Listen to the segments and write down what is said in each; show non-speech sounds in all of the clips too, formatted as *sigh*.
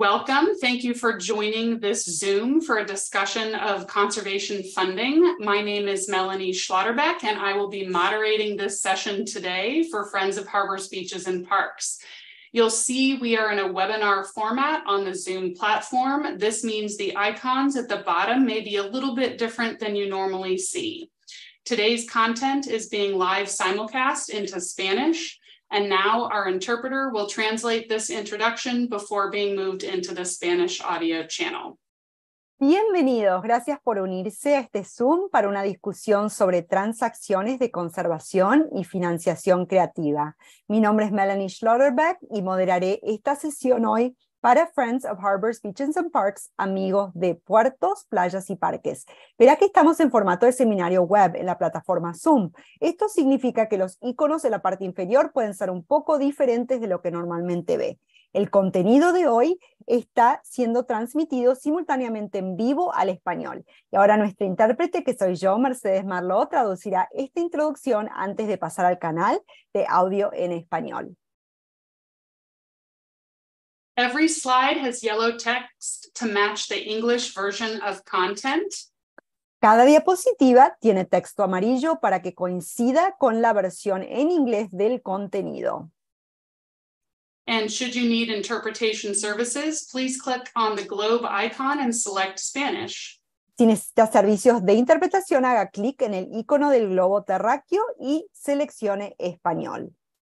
Welcome. Thank you for joining this Zoom for a discussion of conservation funding. My name is Melanie Schlotterbeck, and I will be moderating this session today for Friends of Harbors, Beaches, and Parks. You'll see we are in a webinar format on the Zoom platform. This means the icons at the bottom may be a little bit different than you normally see. Today's content is being live simulcast into Spanish. And now our interpreter will translate this introduction before being moved into the Spanish audio channel. Bienvenidos, gracias por unirse a este Zoom para una discusión sobre transacciones de conservación y financiación creativa. Mi nombre es Melanie Schlotterbeck y moderaré esta sesión hoy para Friends of Harbors, Beaches and Parks, amigos de puertos, playas y parques. Verá que estamos en formato de seminario web en la plataforma Zoom. Esto significa que los iconos en la parte inferior pueden ser un poco diferentes de lo que normalmente ve. El contenido de hoy está siendo transmitido simultáneamente en vivo al español. Y ahora nuestra intérprete, que soy yo, Mercedes Marlo, traducirá esta introducción antes de pasar al canal de audio en español. Every slide has yellow text to match the English version of content. Cada diapositiva tiene texto amarillo para que coincida con la versión en inglés del contenido. And should you need interpretation services, please click on the globe icon and select Spanish. Si necesita servicios de interpretación, haga clic en el icono del globo terráqueo y seleccione español.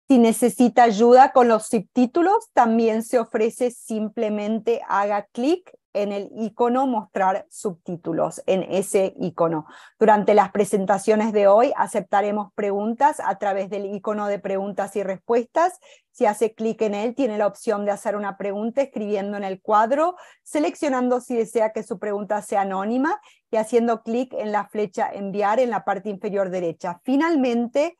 Si necesita ayuda con los subtítulos, también se ofrece simplemente haga clic en el icono mostrar subtítulos, en ese icono. Durante las presentaciones de hoy aceptaremos preguntas a través del icono de preguntas y respuestas. Si hace clic en él, tiene la opción de hacer una pregunta escribiendo en el cuadro, seleccionando si desea que su pregunta sea anónima y haciendo clic en la flecha enviar en la parte inferior derecha. Finalmente,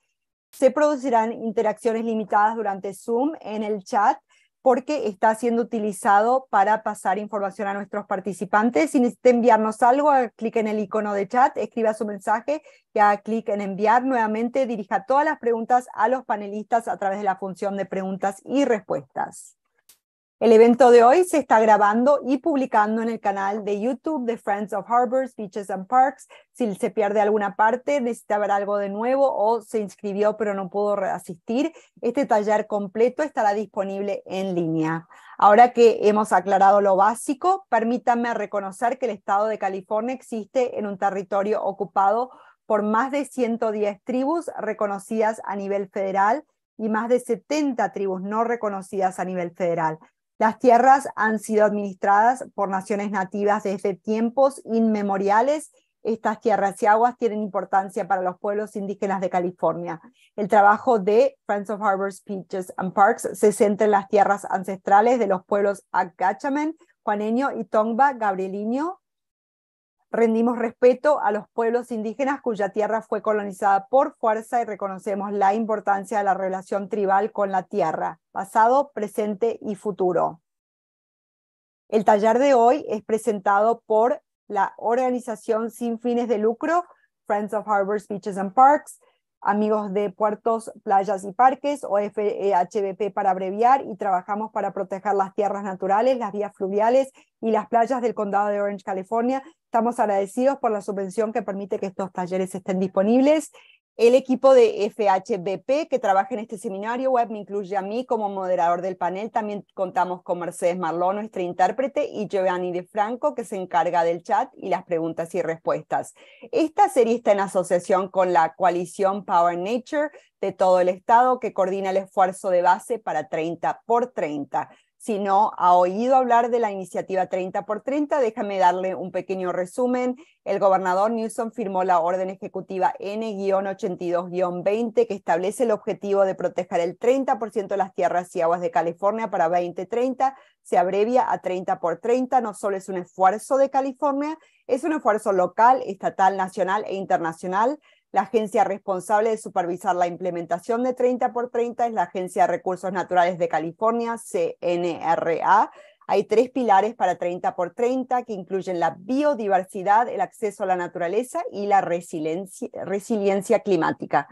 se producirán interacciones limitadas durante Zoom en el chat porque está siendo utilizado para pasar información a nuestros participantes. Si necesita enviarnos algo, clic en el icono de chat, escriba su mensaje y haga clic en enviar. Nuevamente dirija todas las preguntas a los panelistas a través de la función de preguntas y respuestas. El evento de hoy se está grabando y publicando en el canal de YouTube de Friends of Harbors, Beaches and Parks. Si se pierde alguna parte, necesita ver algo de nuevo o se inscribió pero no pudo asistir, este taller completo estará disponible en línea. Ahora que hemos aclarado lo básico, permítanme reconocer que el estado de California existe en un territorio ocupado por más de 110 tribus reconocidas a nivel federal y más de 70 tribus no reconocidas a nivel federal. Las tierras han sido administradas por naciones nativas desde tiempos inmemoriales. Estas tierras y aguas tienen importancia para los pueblos indígenas de California. El trabajo de Friends of Harbors, Peaches and Parks se centra en las tierras ancestrales de los pueblos Agachamen, Juaneño y Tongva, Gabrielino rendimos respeto a los pueblos indígenas cuya tierra fue colonizada por fuerza y reconocemos la importancia de la relación tribal con la tierra, pasado, presente y futuro. El taller de hoy es presentado por la organización sin fines de lucro Friends of Harbors, Beaches and Parks, amigos de puertos, playas y parques, o FEHBP para abreviar, y trabajamos para proteger las tierras naturales, las vías fluviales y las playas del condado de Orange, California. Estamos agradecidos por la subvención que permite que estos talleres estén disponibles. El equipo de FHBP que trabaja en este seminario web me incluye a mí como moderador del panel. También contamos con Mercedes Marló, nuestra intérprete, y Giovanni De Franco, que se encarga del chat y las preguntas y respuestas. Esta serie está en asociación con la coalición Power Nature de todo el Estado, que coordina el esfuerzo de base para 30 por 30. Si no ha oído hablar de la iniciativa 30 por 30, déjame darle un pequeño resumen. El gobernador Newsom firmó la orden ejecutiva N-82-20 que establece el objetivo de proteger el 30% de las tierras y aguas de California para 2030. Se abrevia a 30 por 30. No solo es un esfuerzo de California, es un esfuerzo local, estatal, nacional e internacional la agencia responsable de supervisar la implementación de 30 por 30 es la Agencia de Recursos Naturales de California, CNRA. Hay tres pilares para 30 por 30 que incluyen la biodiversidad, el acceso a la naturaleza y la resiliencia climática.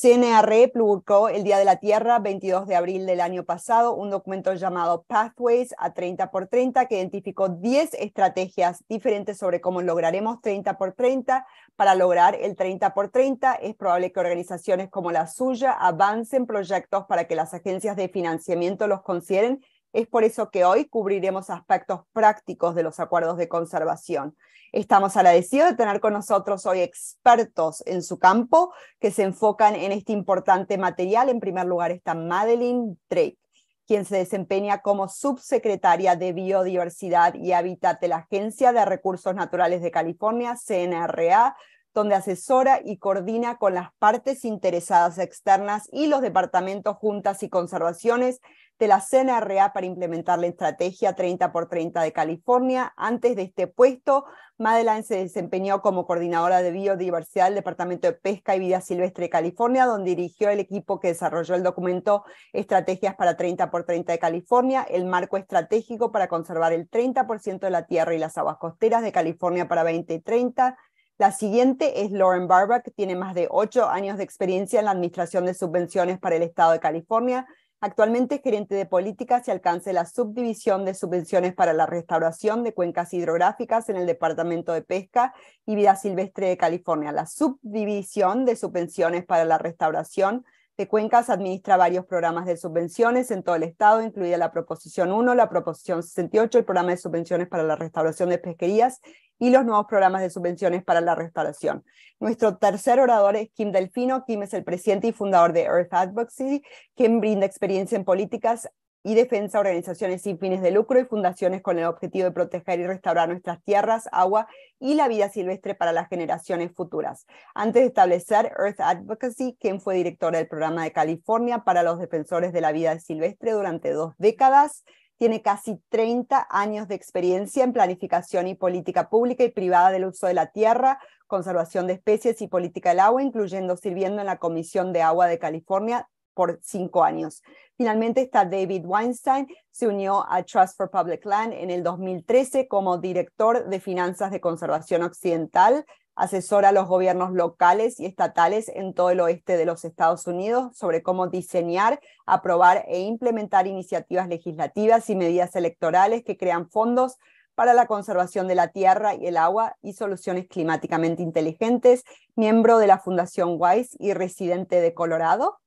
CNR publicó el Día de la Tierra, 22 de abril del año pasado, un documento llamado Pathways a 30 por 30 que identificó 10 estrategias diferentes sobre cómo lograremos 30 por 30. Para lograr el 30 por 30 es probable que organizaciones como la suya avancen proyectos para que las agencias de financiamiento los consideren es por eso que hoy cubriremos aspectos prácticos de los acuerdos de conservación. Estamos agradecidos de tener con nosotros hoy expertos en su campo que se enfocan en este importante material. En primer lugar está Madeline Drake, quien se desempeña como subsecretaria de Biodiversidad y Hábitat de la Agencia de Recursos Naturales de California, CNRA, donde asesora y coordina con las partes interesadas externas y los departamentos juntas y conservaciones de la CNRA para implementar la estrategia 30 por 30 de California. Antes de este puesto, Madeleine se desempeñó como coordinadora de biodiversidad del Departamento de Pesca y Vida Silvestre de California, donde dirigió el equipo que desarrolló el documento Estrategias para 30 por 30 de California, el marco estratégico para conservar el 30% de la tierra y las aguas costeras de California para 2030 la siguiente es Lauren Barba, que tiene más de ocho años de experiencia en la administración de subvenciones para el Estado de California. Actualmente es gerente de políticas y alcance la subdivisión de subvenciones para la restauración de cuencas hidrográficas en el Departamento de Pesca y Vida Silvestre de California. La subdivisión de subvenciones para la restauración Cuencas administra varios programas de subvenciones en todo el estado, incluida la Proposición 1, la Proposición 68, el programa de subvenciones para la restauración de pesquerías y los nuevos programas de subvenciones para la restauración. Nuestro tercer orador es Kim Delfino. Kim es el presidente y fundador de Earth Advocacy, quien brinda experiencia en políticas y defensa organizaciones sin fines de lucro y fundaciones con el objetivo de proteger y restaurar nuestras tierras, agua y la vida silvestre para las generaciones futuras. Antes de establecer Earth Advocacy, quien fue directora del programa de California para los defensores de la vida silvestre durante dos décadas, tiene casi 30 años de experiencia en planificación y política pública y privada del uso de la tierra, conservación de especies y política del agua, incluyendo sirviendo en la Comisión de Agua de California por cinco años. Finalmente está David Weinstein, se unió a Trust for Public Land en el 2013 como director de finanzas de conservación occidental, asesora a los gobiernos locales y estatales en todo el oeste de los Estados Unidos sobre cómo diseñar, aprobar e implementar iniciativas legislativas y medidas electorales que crean fondos para la conservación de la tierra y el agua y soluciones climáticamente inteligentes, miembro de la Fundación WISE y residente de Colorado.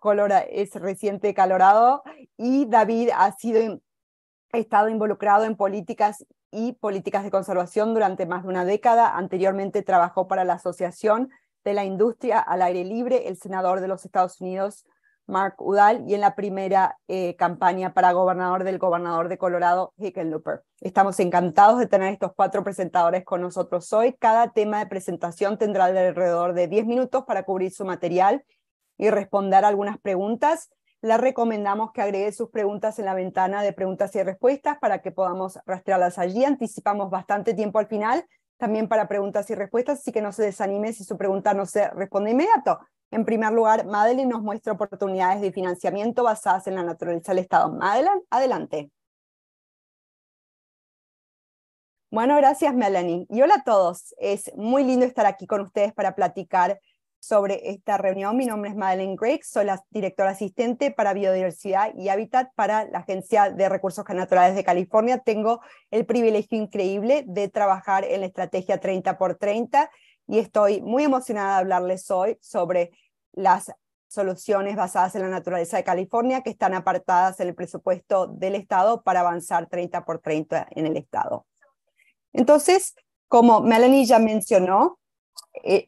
Colorado es reciente Colorado, y David ha sido estado involucrado en políticas y políticas de conservación durante más de una década. Anteriormente trabajó para la Asociación de la Industria al Aire Libre, el senador de los Estados Unidos, Mark Udall, y en la primera eh, campaña para gobernador del gobernador de Colorado, Hickenlooper. Estamos encantados de tener estos cuatro presentadores con nosotros hoy. Cada tema de presentación tendrá alrededor de 10 minutos para cubrir su material y responder algunas preguntas. Le recomendamos que agregue sus preguntas en la ventana de preguntas y respuestas para que podamos rastrearlas allí. Anticipamos bastante tiempo al final también para preguntas y respuestas, así que no se desanime si su pregunta no se responde inmediato. En primer lugar, Madeline nos muestra oportunidades de financiamiento basadas en la naturaleza del Estado. Madeline, adelante. Bueno, gracias Melanie. Y hola a todos. Es muy lindo estar aquí con ustedes para platicar sobre esta reunión. Mi nombre es Madeleine Gregg, soy la directora asistente para biodiversidad y hábitat para la Agencia de Recursos Naturales de California. Tengo el privilegio increíble de trabajar en la estrategia 30x30 y estoy muy emocionada de hablarles hoy sobre las soluciones basadas en la naturaleza de California que están apartadas en el presupuesto del Estado para avanzar 30x30 en el Estado. Entonces, como Melanie ya mencionó, eh,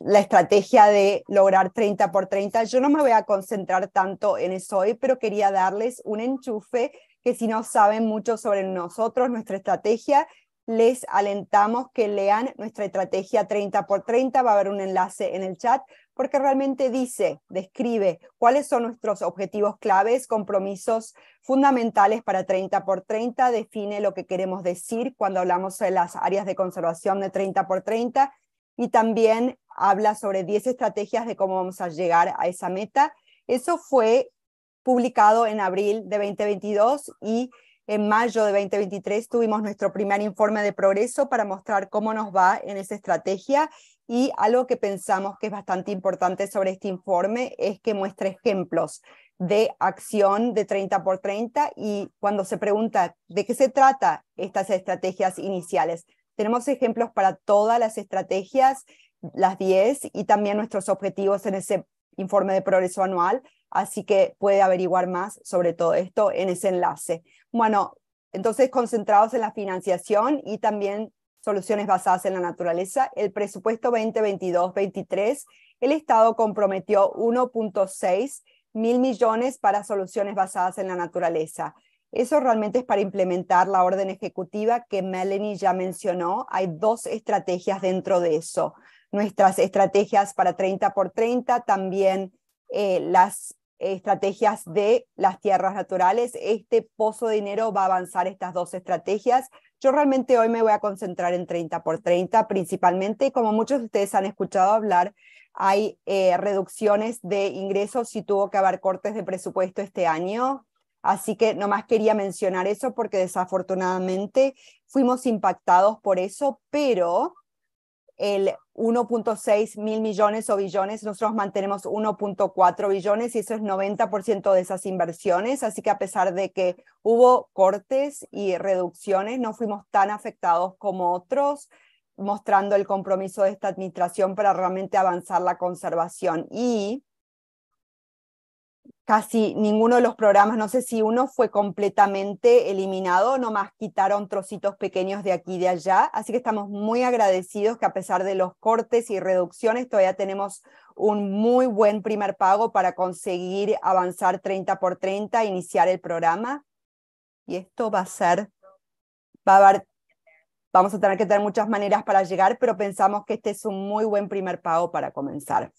la estrategia de lograr 30 por 30. Yo no me voy a concentrar tanto en eso hoy, pero quería darles un enchufe que si no saben mucho sobre nosotros, nuestra estrategia, les alentamos que lean nuestra estrategia 30 por 30. Va a haber un enlace en el chat porque realmente dice, describe cuáles son nuestros objetivos claves, compromisos fundamentales para 30 por 30, define lo que queremos decir cuando hablamos de las áreas de conservación de 30 por 30 y también habla sobre 10 estrategias de cómo vamos a llegar a esa meta. Eso fue publicado en abril de 2022 y en mayo de 2023 tuvimos nuestro primer informe de progreso para mostrar cómo nos va en esa estrategia y algo que pensamos que es bastante importante sobre este informe es que muestra ejemplos de acción de 30 por 30 y cuando se pregunta de qué se trata estas estrategias iniciales. Tenemos ejemplos para todas las estrategias las 10 y también nuestros objetivos en ese informe de progreso anual, así que puede averiguar más sobre todo esto en ese enlace. Bueno, entonces concentrados en la financiación y también soluciones basadas en la naturaleza, el presupuesto 2022-23, el Estado comprometió 1.6 mil millones para soluciones basadas en la naturaleza. Eso realmente es para implementar la orden ejecutiva que Melanie ya mencionó. Hay dos estrategias dentro de eso nuestras estrategias para 30 por 30, también eh, las estrategias de las tierras naturales. Este pozo de dinero va a avanzar estas dos estrategias. Yo realmente hoy me voy a concentrar en 30 por 30 principalmente. Como muchos de ustedes han escuchado hablar, hay eh, reducciones de ingresos y tuvo que haber cortes de presupuesto este año. Así que nomás quería mencionar eso porque desafortunadamente fuimos impactados por eso, pero el 1.6 mil millones o billones, nosotros mantenemos 1.4 billones y eso es 90% de esas inversiones, así que a pesar de que hubo cortes y reducciones, no fuimos tan afectados como otros, mostrando el compromiso de esta administración para realmente avanzar la conservación. Y casi ninguno de los programas, no sé si uno fue completamente eliminado, nomás quitaron trocitos pequeños de aquí y de allá, así que estamos muy agradecidos que a pesar de los cortes y reducciones todavía tenemos un muy buen primer pago para conseguir avanzar 30 por 30, iniciar el programa. Y esto va a ser, va a vamos a tener que tener muchas maneras para llegar, pero pensamos que este es un muy buen primer pago para comenzar.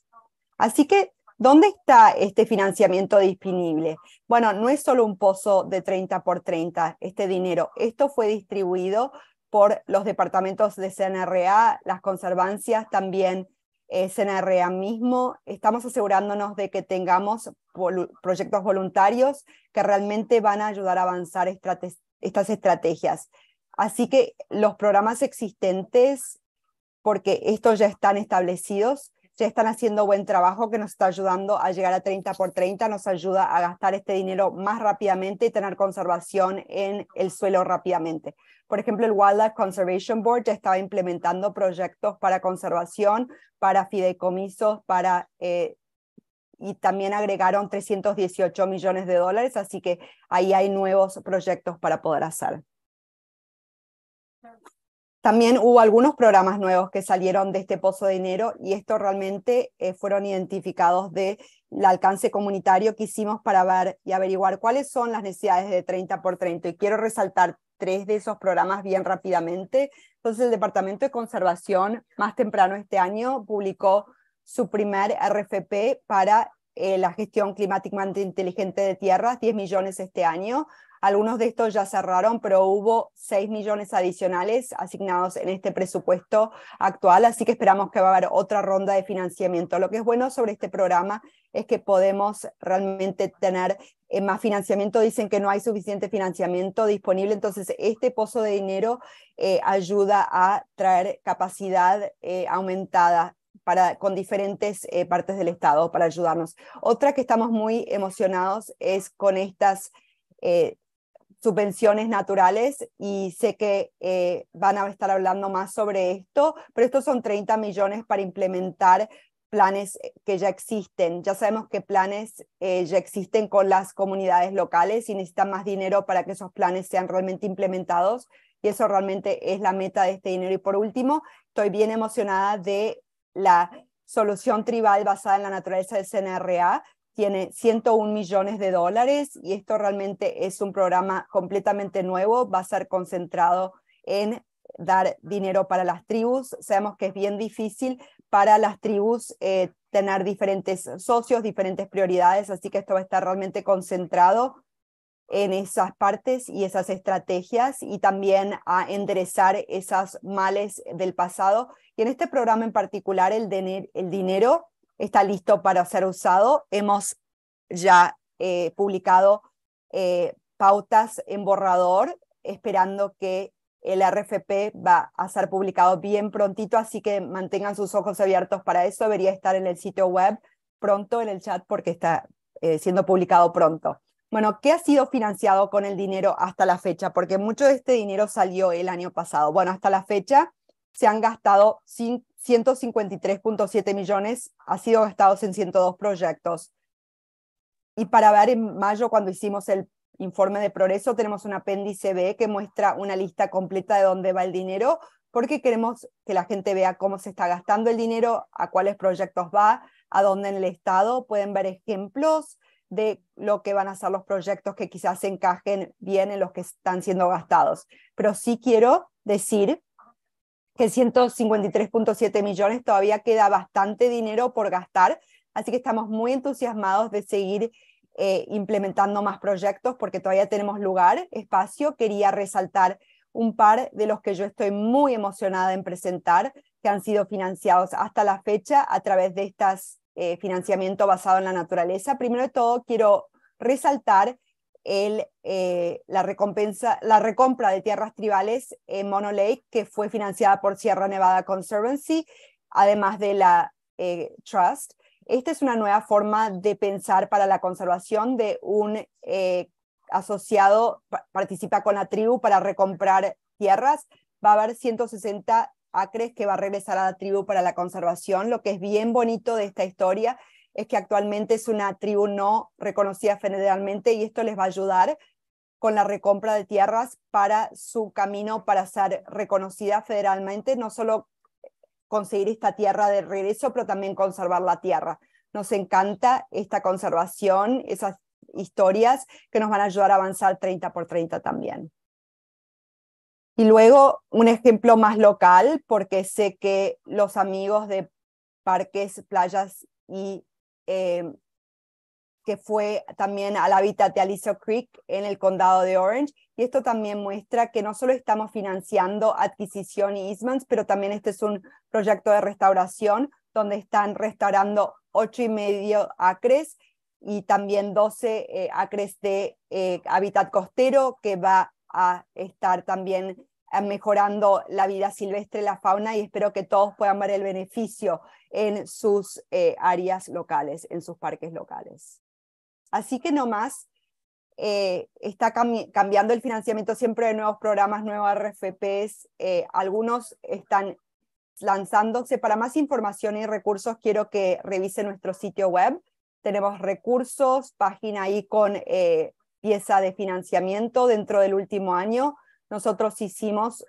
Así que ¿Dónde está este financiamiento disponible? Bueno, no es solo un pozo de 30 por 30 este dinero. Esto fue distribuido por los departamentos de CNRA, las conservancias también, eh, CNRA mismo. Estamos asegurándonos de que tengamos proyectos voluntarios que realmente van a ayudar a avanzar estas estrategias. Así que los programas existentes, porque estos ya están establecidos, ya están haciendo buen trabajo que nos está ayudando a llegar a 30 por 30, nos ayuda a gastar este dinero más rápidamente y tener conservación en el suelo rápidamente. Por ejemplo, el Wildlife Conservation Board ya estaba implementando proyectos para conservación, para fideicomisos, para... Eh, y también agregaron 318 millones de dólares, así que ahí hay nuevos proyectos para poder hacer. También hubo algunos programas nuevos que salieron de este pozo de enero y estos realmente eh, fueron identificados del alcance comunitario que hicimos para ver y averiguar cuáles son las necesidades de 30 por 30. Y quiero resaltar tres de esos programas bien rápidamente. Entonces, el Departamento de Conservación más temprano este año publicó su primer RFP para eh, la gestión climáticamente inteligente de tierras, 10 millones este año. Algunos de estos ya cerraron, pero hubo 6 millones adicionales asignados en este presupuesto actual, así que esperamos que va a haber otra ronda de financiamiento. Lo que es bueno sobre este programa es que podemos realmente tener eh, más financiamiento. Dicen que no hay suficiente financiamiento disponible, entonces este pozo de dinero eh, ayuda a traer capacidad eh, aumentada para, con diferentes partes del Estado para ayudarnos. Otra que estamos muy emocionados es con estas subvenciones naturales y sé que eh, van a estar hablando más sobre esto, pero estos son 30 millones para implementar planes eh, que ya existen. Ya sabemos que planes eh, ya existen con las comunidades locales y necesitan más dinero para que esos planes sean realmente implementados y eso realmente es la meta de este dinero. Y por último, estoy bien emocionada de la solución tribal basada en la naturaleza del CNRA, tiene 101 millones de dólares y esto realmente es un programa completamente nuevo, va a ser concentrado en dar dinero para las tribus. Sabemos que es bien difícil para las tribus eh, tener diferentes socios, diferentes prioridades, así que esto va a estar realmente concentrado en esas partes y esas estrategias y también a enderezar esas males del pasado. Y en este programa en particular, el dinero está listo para ser usado. Hemos ya eh, publicado eh, pautas en borrador, esperando que el RFP va a ser publicado bien prontito, así que mantengan sus ojos abiertos para eso. Debería estar en el sitio web pronto, en el chat, porque está eh, siendo publicado pronto. Bueno, ¿qué ha sido financiado con el dinero hasta la fecha? Porque mucho de este dinero salió el año pasado. Bueno, hasta la fecha se han gastado 153.7 millones ha sido gastados en 102 proyectos. Y para ver en mayo, cuando hicimos el informe de progreso, tenemos un apéndice B que muestra una lista completa de dónde va el dinero, porque queremos que la gente vea cómo se está gastando el dinero, a cuáles proyectos va, a dónde en el Estado. Pueden ver ejemplos de lo que van a ser los proyectos que quizás encajen bien en los que están siendo gastados. Pero sí quiero decir que 153.7 millones todavía queda bastante dinero por gastar, así que estamos muy entusiasmados de seguir eh, implementando más proyectos porque todavía tenemos lugar, espacio. Quería resaltar un par de los que yo estoy muy emocionada en presentar, que han sido financiados hasta la fecha a través de estas eh, financiamiento basado en la naturaleza. Primero de todo, quiero resaltar eh, la, recompensa, la recompra de tierras tribales en Mono Lake, que fue financiada por Sierra Nevada Conservancy, además de la eh, Trust. Esta es una nueva forma de pensar para la conservación de un eh, asociado, participa con la tribu para recomprar tierras. Va a haber 160 acres que va a regresar a la tribu para la conservación. Lo que es bien bonito de esta historia es que actualmente es una tribu no reconocida federalmente y esto les va a ayudar con la recompra de tierras para su camino para ser reconocida federalmente, no solo conseguir esta tierra de regreso, pero también conservar la tierra. Nos encanta esta conservación, esas historias que nos van a ayudar a avanzar 30 por 30 también. Y luego un ejemplo más local, porque sé que los amigos de parques, playas y Em, que fue también al hábitat de Aliso Creek en el condado de Orange. Y esto también muestra que no solo estamos financiando adquisición y easements, pero también este es un proyecto de restauración donde están restaurando ocho y medio acres y también 12 eh, acres de eh, hábitat costero que va a estar también eh, mejorando la vida silvestre, la fauna, y espero que todos puedan ver el beneficio en sus eh, áreas locales, en sus parques locales. Así que no más eh, está cambiando el financiamiento siempre de nuevos programas, nuevas RFPs. algunos están lanzándose. Para más información y recursos, quiero que revise nuestro sitio web. Tenemos recursos, página ahí con pieza de financiamiento dentro del último año nosotros hicimos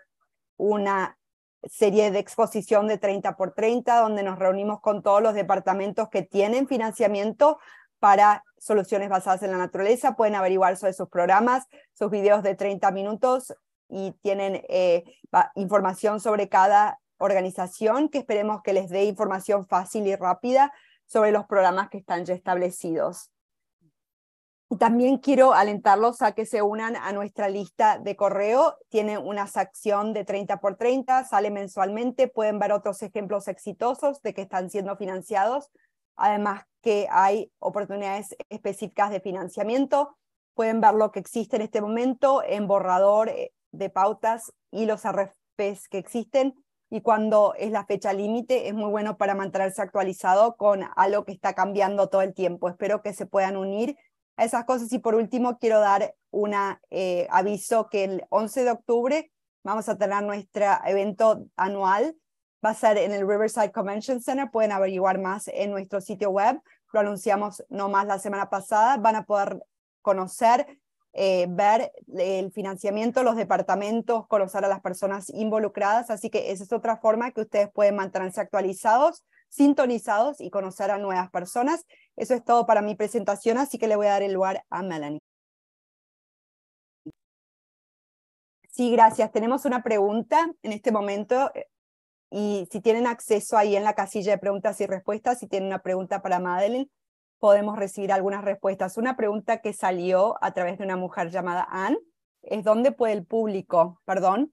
una serie de exposición de 30 por 30, donde nos reunimos con todos los departamentos que tienen financiamiento para soluciones basadas en la naturaleza. Pueden averiguar sobre sus programas, sus videos de 30 minutos y tienen eh, información sobre cada organización que esperemos que les dé información fácil y rápida sobre los programas que están ya establecidos. Y también quiero alentarlos a que se unan a nuestra lista de correo. Tiene una sección de 30 por 30, sale mensualmente, pueden ver otros ejemplos exitosos de que están siendo financiados. Además que hay oportunidades específicas de financiamiento. Pueden ver lo que existe en este momento en borrador eh, de pautas y los RFPs que existen. Y cuando es la fecha límite, es muy bueno para mantenerse actualizado con algo que está cambiando todo el tiempo. Espero que se puedan unir a esas cosas. Y por último, quiero dar un eh, aviso que el 11 de octubre vamos a tener nuestro evento anual. Va a ser en el Riverside Convention Center. Pueden averiguar más en nuestro sitio web. Lo anunciamos no más la semana pasada. Van a poder conocer, eh, ver el financiamiento, los departamentos, conocer a las personas involucradas. Así que esa es otra forma que ustedes pueden mantenerse actualizados, sintonizados y conocer a nuevas personas. Eso es todo para mi presentación, así que le voy a dar el lugar a Melanie. Sí, gracias. Tenemos una pregunta en este momento eh, y si tienen acceso ahí en la casilla de preguntas y respuestas, si tienen una pregunta para Madeline, podemos recibir algunas respuestas. Una pregunta que salió a través de una mujer llamada Anne es dónde puede el público, perdón,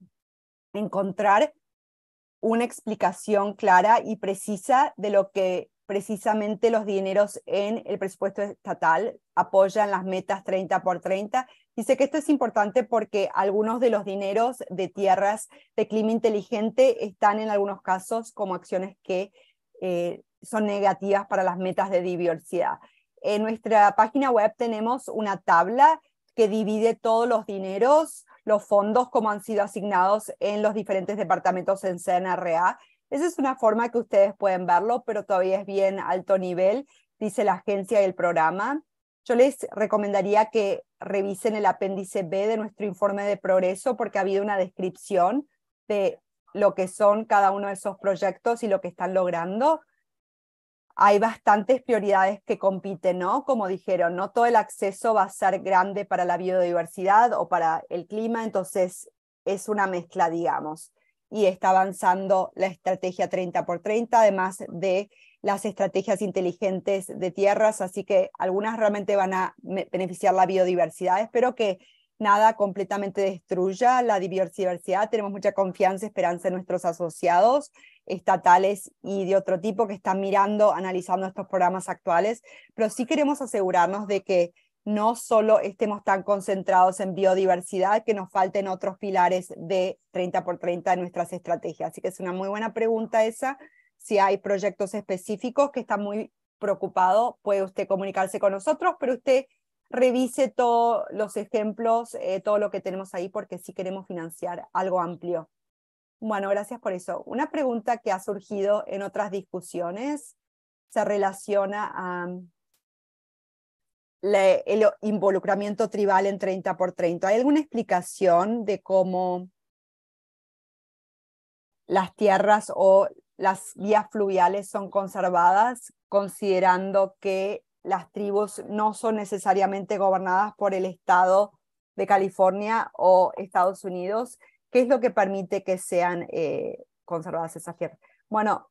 encontrar una explicación clara y precisa de lo que precisamente los dineros en el presupuesto estatal, apoyan las metas 30 por 30. Dice que esto es importante porque algunos de los dineros de tierras de clima inteligente están en algunos casos como acciones que eh, son negativas para las metas de diversidad. En nuestra página web tenemos una tabla que divide todos los dineros, los fondos como han sido asignados en los diferentes departamentos en CNRA esa es una forma que ustedes pueden verlo, pero todavía es bien alto nivel, dice la agencia y el programa. Yo les recomendaría que revisen el apéndice B de nuestro informe de progreso porque ha habido una descripción de lo que son cada uno de esos proyectos y lo que están logrando. Hay bastantes prioridades que compiten, ¿no? Como dijeron, no todo el acceso va a ser grande para la biodiversidad o para el clima, entonces es una mezcla, digamos y está avanzando la estrategia 30 por 30, además de las estrategias inteligentes de tierras, así que algunas realmente van a beneficiar la biodiversidad. Espero que nada completamente destruya la diversidad Tenemos mucha confianza y esperanza en nuestros asociados estatales y de otro tipo que están mirando, analizando estos programas actuales, pero sí queremos asegurarnos de que no solo estemos tan concentrados en biodiversidad que nos falten otros pilares de 30 por 30 de nuestras estrategias. Así que es una muy buena pregunta esa. Si hay proyectos específicos que están muy preocupados, puede usted comunicarse con nosotros, pero usted revise todos los ejemplos, eh, todo lo que tenemos ahí, porque sí queremos financiar algo amplio. Bueno, gracias por eso. Una pregunta que ha surgido en otras discusiones se relaciona a el involucramiento tribal en 30 por 30. ¿Hay alguna explicación de cómo las tierras o las vías fluviales son conservadas, considerando que las tribus no son necesariamente gobernadas por el Estado de California o Estados Unidos? ¿Qué es lo que permite que sean eh, conservadas esas tierras? Bueno,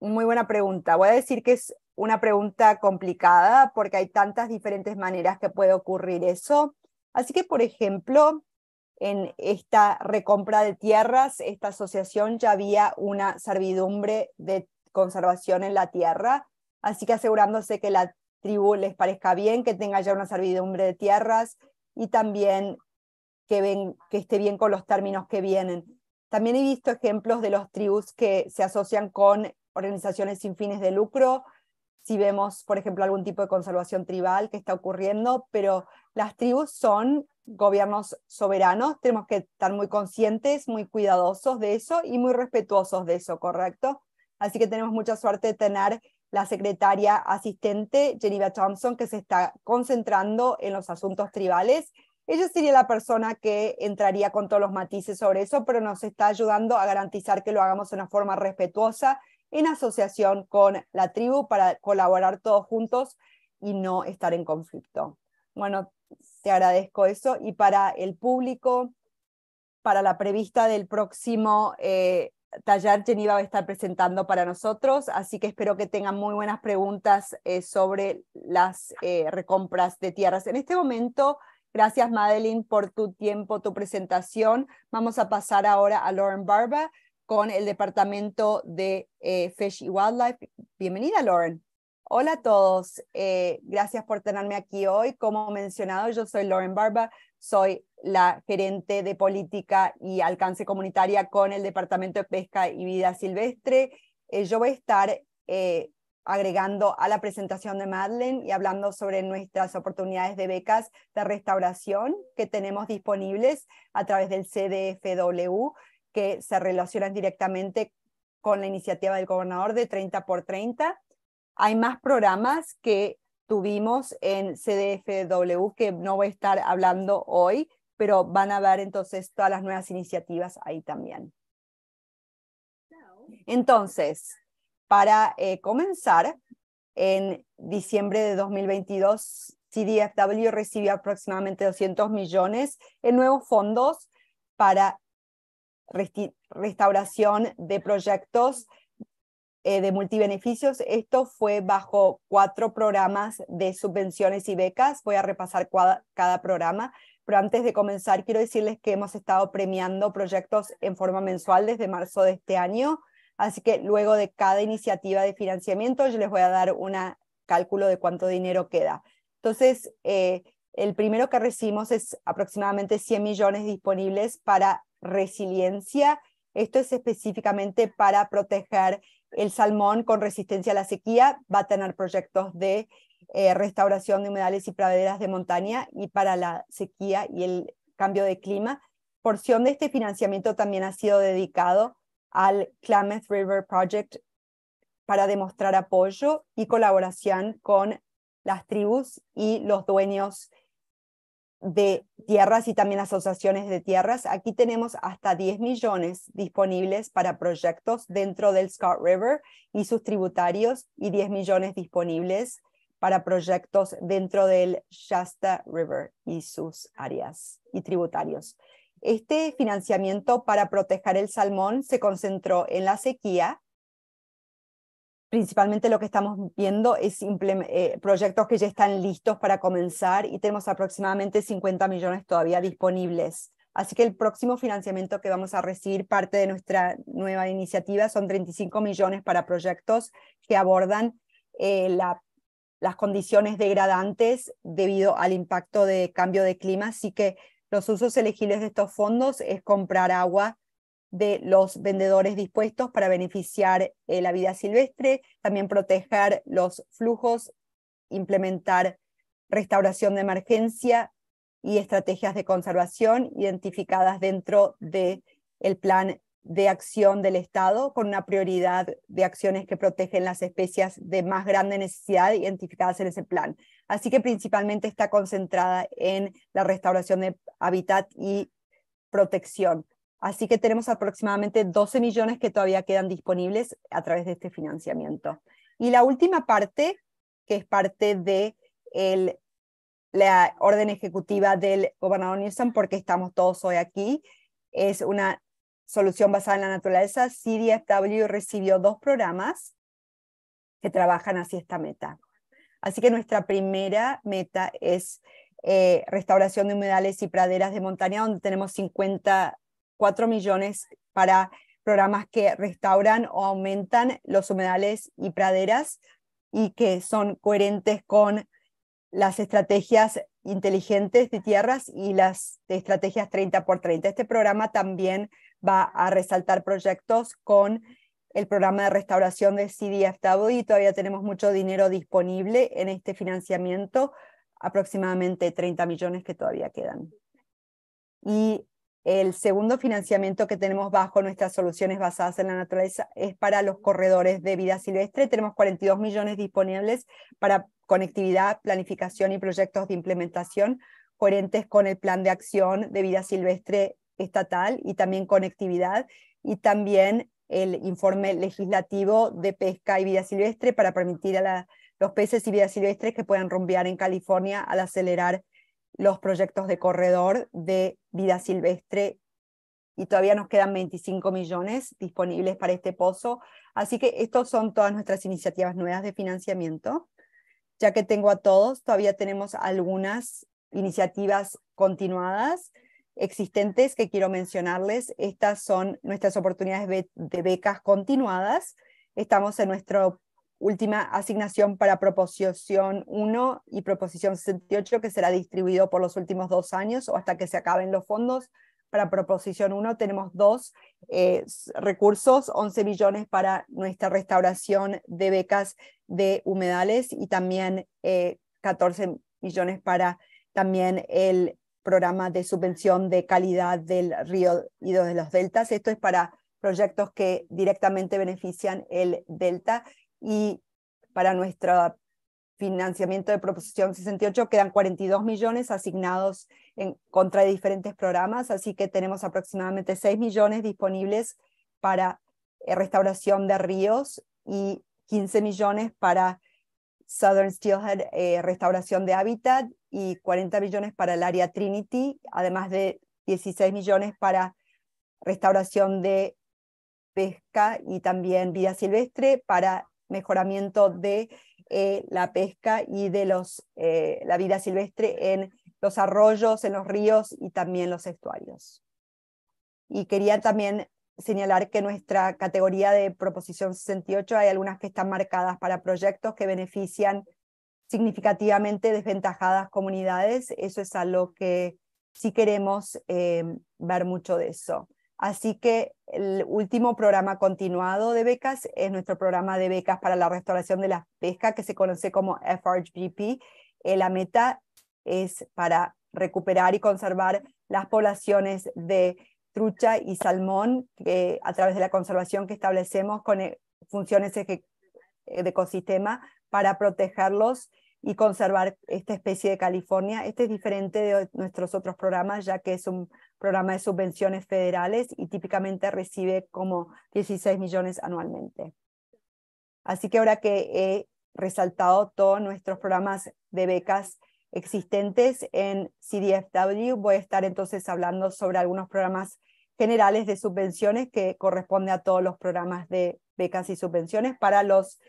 muy buena pregunta. Voy a decir que es una pregunta complicada porque hay tantas diferentes maneras que puede ocurrir eso. Así que, por ejemplo, en esta recompra de tierras, esta asociación ya había una servidumbre de conservación en la tierra, así que asegurándose que la tribu les parezca bien, que tenga ya una servidumbre de tierras y también que, que esté bien con los términos que vienen. También he visto ejemplos de los tribus que se asocian con organizaciones sin fines de lucro, si vemos, por ejemplo, algún tipo de conservación tribal que está ocurriendo, pero las tribus son gobiernos soberanos, tenemos que estar muy conscientes, muy cuidadosos de eso y muy respetuosos de eso, ¿correcto? Así que tenemos mucha suerte de tener la secretaria asistente, Jennifer Thompson, que se está concentrando en los asuntos tribales. Ella sería la persona que entraría con todos los matices sobre eso, pero nos está ayudando a garantizar que lo hagamos de una forma respetuosa en asociación con la tribu para colaborar todos juntos y no estar en conflicto. Bueno, te agradezco eso y para el público, para la prevista del próximo eh, taller, Jenny va a estar presentando para nosotros, así que espero que tengan muy buenas preguntas eh, sobre las eh, recompras de tierras. En este momento... Gracias, Madeline, por tu tiempo, tu presentación. Vamos a pasar ahora a Lauren Barba, con el Departamento de eh, Fish y Wildlife. Bienvenida, Lauren. Hola a todos, eh, gracias por tenerme aquí hoy. Como mencionado, yo soy Lauren Barba, soy la gerente de política y alcance comunitaria con el Departamento de Pesca y Vida Silvestre. Eh, yo voy a estar agregando a la presentación de Madeleine y hablando sobre nuestras oportunidades de becas de restauración que tenemos disponibles a través del CDFW que se relacionan directamente con la iniciativa del gobernador de 30 por 30. Hay más programas que tuvimos en CDFW que no voy a estar hablando hoy, pero van a ver entonces todas las nuevas iniciativas ahí también. Entonces, para eh, comenzar, en diciembre de 2022, CDFW recibió aproximadamente 200 millones en nuevos fondos para restauración de proyectos eh, de multibeneficios. Esto fue bajo cuatro programas de subvenciones y becas. Voy a repasar cada, programa. Pero antes de comenzar, quiero decirles que hemos estado premiando proyectos en forma mensual desde marzo de este año. Así que luego de cada iniciativa de financiamiento, yo les voy a dar un cálculo de cuánto dinero queda. Entonces, eh, el primero que recibimos es aproximadamente 100 millones disponibles para resiliencia. Esto es específicamente para proteger el salmón con resistencia a la sequía. Va a tener proyectos de eh, restauración de humedales y praderas de montaña y para la sequía y el cambio de clima. Porción de este financiamiento también ha sido dedicado al Klamath River Project para demostrar apoyo y colaboración con las tribus y los dueños de tierras y también asociaciones de tierras. Aquí tenemos hasta 10 millones disponibles para proyectos dentro del Scott River y sus tributarios y 10 millones disponibles para proyectos dentro del Shasta River y sus áreas y tributarios. Este financiamiento para proteger el salmón se concentró en la sequía, principalmente lo que estamos viendo es eh, proyectos que ya están listos para comenzar y tenemos aproximadamente 50 millones todavía disponibles. Así que el próximo financiamiento que vamos a recibir, parte de nuestra nueva iniciativa, son 35 millones para proyectos que abordan eh, las condiciones degradantes debido al impacto de cambio de clima. Así que los usos elegibles de estos fondos es comprar agua de los vendedores dispuestos para beneficiar eh, la vida silvestre, también proteger los flujos, implementar restauración de emergencia y estrategias de conservación identificadas dentro del plan de acción del Estado con una prioridad de acciones que protegen las especies de más grande necesidad identificadas en ese plan. Así que principalmente está concentrada en la restauración de hábitat y protección. Así que tenemos aproximadamente 12 millones que todavía quedan disponibles a través de este financiamiento. Y la última parte, que es parte de la orden ejecutiva del gobernador Newsom, porque estamos todos hoy aquí, es una solución basada en la naturaleza. CDFW recibió dos programas que trabajan hacia esta meta. Así que nuestra primera meta es eh, restauración de humedales y praderas de montaña, donde tenemos 50 4 millones para programas que restauran o aumentan los humedales y praderas y que son coherentes con las estrategias inteligentes de tierras y las estrategias 30 por 30. Este programa también va a resaltar proyectos con el programa de restauración de CDFW y todavía tenemos mucho dinero disponible en este financiamiento, aproximadamente 30 millones que todavía quedan. Y el segundo financiamiento que tenemos bajo nuestras soluciones basadas en la naturaleza es para los corredores de vida silvestre. Tenemos 42 millones disponibles para conectividad, planificación y proyectos de implementación coherentes con el plan de acción de vida silvestre estatal y también conectividad y también el informe legislativo de pesca y vida silvestre para permitir a los peces y vida silvestre que puedan rumbear en California al acelerar los proyectos de corredor de vida silvestre y todavía nos quedan 25 millones disponibles para este pozo. Así que estas son todas nuestras iniciativas nuevas de financiamiento. Ya que tengo a todos, todavía tenemos algunas iniciativas continuadas existentes que quiero mencionarles. Estas son nuestras oportunidades de becas continuadas. Estamos en nuestro última asignación para proposición 1 y proposición 68 que será distribuido por los últimos dos años o hasta que se acaben los fondos. Para proposición 1 tenemos dos eh, recursos, 11 millones para nuestra restauración de becas de humedales y también 14 eh, millones para también el programa de subvención de calidad del río y de los deltas. Esto es para proyectos que directamente benefician el delta y para nuestro financiamiento de Proposición 68 quedan 42 millones asignados en contra de diferentes programas, así que tenemos aproximadamente 6 millones disponibles para eh, restauración de ríos y 15 millones para Southern Steelhead, eh, restauración de hábitat y 40 millones para el área Trinity, además de 16 millones para restauración de pesca y también vida silvestre para mejoramiento de eh, la pesca y de los, eh, la vida silvestre en los arroyos, en los ríos y también los estuarios. Y quería también señalar que nuestra categoría de proposición 68 hay algunas que están marcadas para proyectos que benefician significativamente desventajadas comunidades. Eso es algo que sí queremos eh, ver mucho de eso. Así que el último programa continuado de becas es nuestro programa de becas para la restauración de la pesca, que se conoce como FRGP. Eh, la meta es para recuperar y conservar las poblaciones de trucha y salmón a través de la conservación que establecemos con eh, funciones eh, de ecosistema para protegerlos y conservar esta especie de California. Este es diferente de nuestros otros programas, ya que es un programa de subvenciones federales y típicamente recibe como 16 millones anualmente. Así que ahora que he resaltado todos nuestros programas de becas existentes en CDFW, voy a estar entonces hablando sobre algunos programas generales de subvenciones que corresponde a todos los programas de becas y subvenciones para los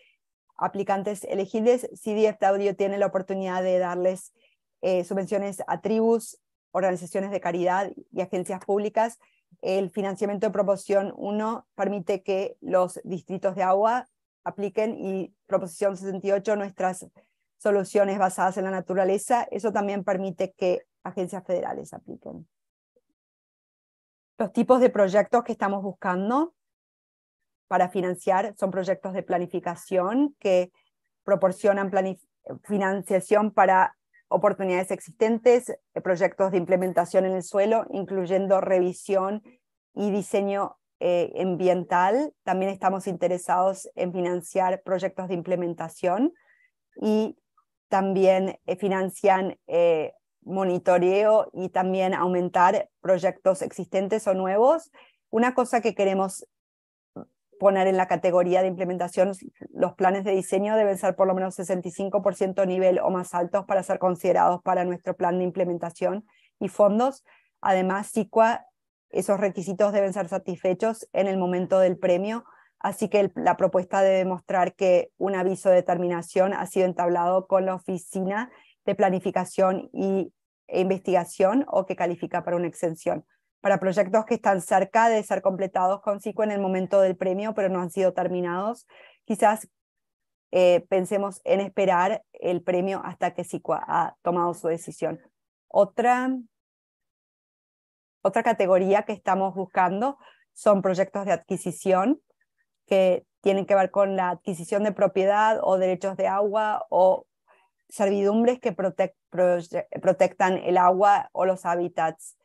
aplicantes elegibles, CDFW tiene la oportunidad de darles eh, subvenciones a tribus, organizaciones de caridad y agencias públicas. El financiamiento de proposición 1 permite que los distritos de agua apliquen y proposición 68 nuestras soluciones basadas en la naturaleza. Eso también permite que agencias federales apliquen. Los tipos de proyectos que estamos buscando para financiar son proyectos de planificación que proporcionan financiación para oportunidades existentes, eh, proyectos de implementación en el suelo, incluyendo revisión y diseño eh, ambiental. También estamos interesados en financiar proyectos de implementación y también eh, financian monitoreo y también aumentar proyectos existentes o nuevos. Una cosa que queremos poner en la categoría de implementación, los planes de diseño deben ser por lo menos 65% nivel o más altos para ser considerados para nuestro plan de implementación y fondos. Además, SICUA, esos requisitos deben ser satisfechos en el momento del premio, así que la propuesta debe mostrar que un aviso de terminación ha sido entablado con la Oficina de Planificación y, e Investigación o que califica para una exención para proyectos que están cerca de ser completados con SICO en el momento del premio, pero no han sido terminados. Quizás eh, pensemos en esperar el premio hasta que SICO ha tomado su decisión. Otra, categoría que estamos buscando son proyectos de adquisición que tienen que ver con la adquisición de propiedad o derechos de agua o servidumbres que protectan el agua o los hábitats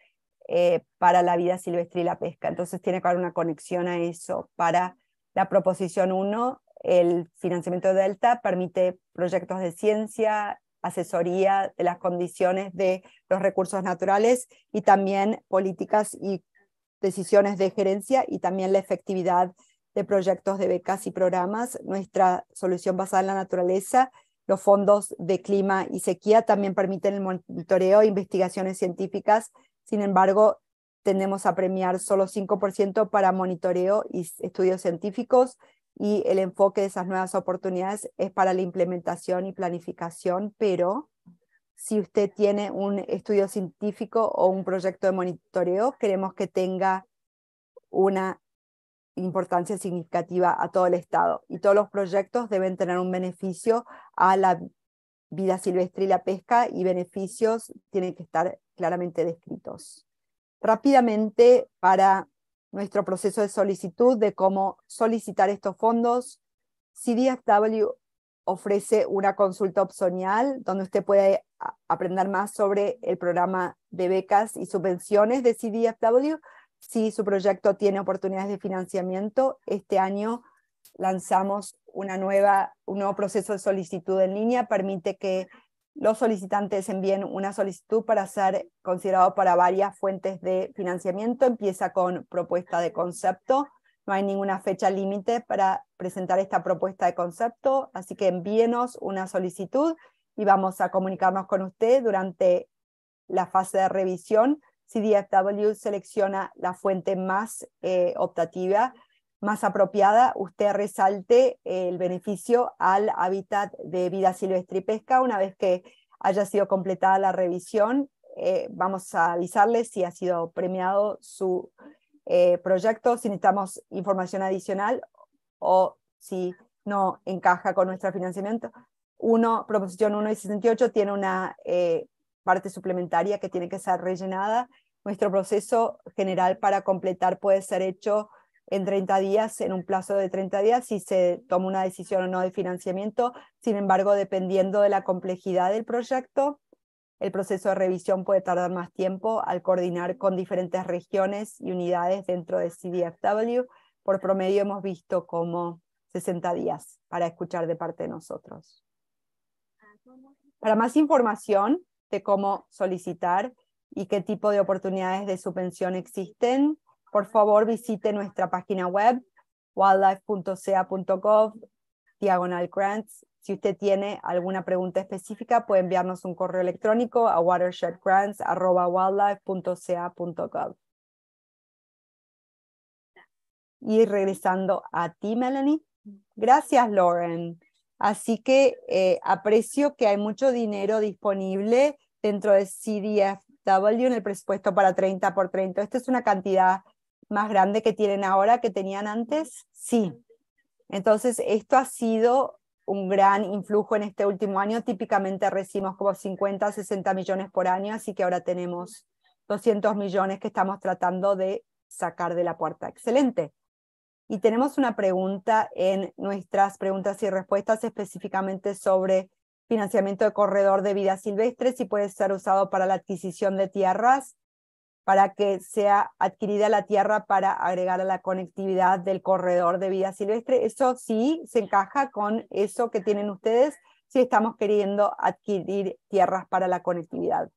eh, para la vida silvestre y la pesca. Entonces tiene que haber una conexión a eso. Para la proposición 1, el financiamiento de Delta permite proyectos de ciencia, asesoría de las condiciones de los recursos naturales y también políticas y decisiones de gerencia y también la efectividad de proyectos de becas y programas. Nuestra solución basada en la naturaleza, los fondos de clima y sequía también permiten el monitoreo e investigaciones científicas sin embargo, tenemos a premiar solo 5% para monitoreo y estudios científicos y el enfoque de esas nuevas oportunidades es para la implementación y planificación, pero si usted tiene un estudio científico o un proyecto de monitoreo, queremos que tenga una importancia significativa a todo el Estado y todos los proyectos deben tener un beneficio a la vida silvestre y la pesca y beneficios tienen que estar claramente descritos. Rápidamente, para nuestro proceso de solicitud de cómo solicitar estos fondos, CDFW ofrece una consulta opcional donde usted puede aprender más sobre el programa de becas y subvenciones de CDFW si su proyecto tiene oportunidades de financiamiento. Este año lanzamos una nueva, un nuevo proceso de solicitud en línea, permite que los solicitantes envíen una solicitud para ser considerado para varias fuentes de financiamiento. Empieza con propuesta de concepto. No hay ninguna fecha límite para presentar esta propuesta de concepto, así que envíenos una solicitud y vamos a comunicarnos con usted durante la fase de revisión. si CDFW selecciona la fuente más eh, optativa más apropiada usted resalte el beneficio al hábitat de vida silvestre y pesca. Una vez que haya sido completada la revisión, eh, vamos a avisarle si ha sido premiado su eh, proyecto, si necesitamos información adicional o si no encaja con nuestro financiamiento. Uno, proposición 1 y 68 tiene una eh, parte suplementaria que tiene que ser rellenada. Nuestro proceso general para completar puede ser hecho en 30 días, en un plazo de 30 días, si se toma una decisión o no de financiamiento. Sin embargo, dependiendo de la complejidad del proyecto, el proceso de revisión puede tardar más tiempo al coordinar con diferentes regiones y unidades dentro de CDFW. Por promedio hemos visto como 60 días para escuchar de parte de nosotros. Para más información de cómo solicitar y qué tipo de oportunidades de subvención existen, por favor visite nuestra página web wildlife.ca.gov diagonal grants. Si usted tiene alguna pregunta específica, puede enviarnos un correo electrónico a watershedgrants.wildlife.ca.gov. Y regresando a ti, Melanie. Gracias, Lauren. Así que eh, aprecio que hay mucho dinero disponible dentro de CDFW en el presupuesto para 30 por 30. Esta es una cantidad más grande que tienen ahora que tenían antes? Sí. Entonces, esto ha sido un gran influjo en este último año. Típicamente recibimos como 50, 60 millones por año, así que ahora tenemos 200 millones que estamos tratando de sacar de la puerta. Excelente. Y tenemos una pregunta en nuestras preguntas y respuestas específicamente sobre financiamiento de corredor de vida silvestre, si puede ser usado para la adquisición de tierras para que sea adquirida la tierra para agregar a la conectividad del corredor de vida silvestre. Eso sí se encaja con eso que tienen ustedes si estamos queriendo adquirir tierras para la conectividad.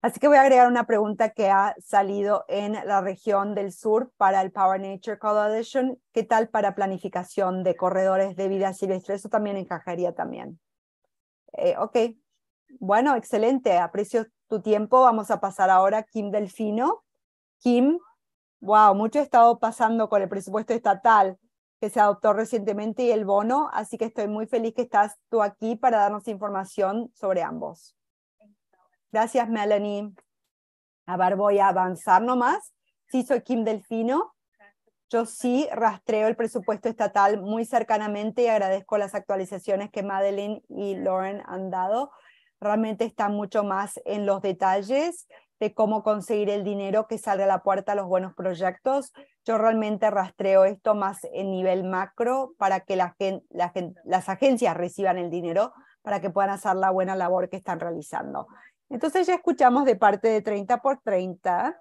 Así que voy a agregar una pregunta que ha salido en la región del sur para el Power Nature Coalition. ¿Qué tal para planificación de corredores de vida silvestre? Eso también encajaría también. Eh, ok, bueno, excelente, aprecio tu tiempo. Vamos a pasar ahora a Kim Delfino. Kim, wow, mucho ha estado pasando con el presupuesto estatal que se adoptó recientemente y el bono, así que estoy muy feliz que estás tú aquí para darnos información sobre ambos. Gracias, Melanie. A ver, voy a avanzar nomás. Sí, soy Kim Delfino. Yo sí rastreo el presupuesto estatal muy cercanamente y agradezco las actualizaciones que Madeline y Lauren han dado realmente está mucho más en los detalles de cómo conseguir el dinero que salga a la puerta a los buenos proyectos. Yo realmente rastreo esto más en nivel macro para que la las agencias reciban el dinero para que puedan hacer la buena labor que están realizando. Entonces ya escuchamos de parte de 30 por 30,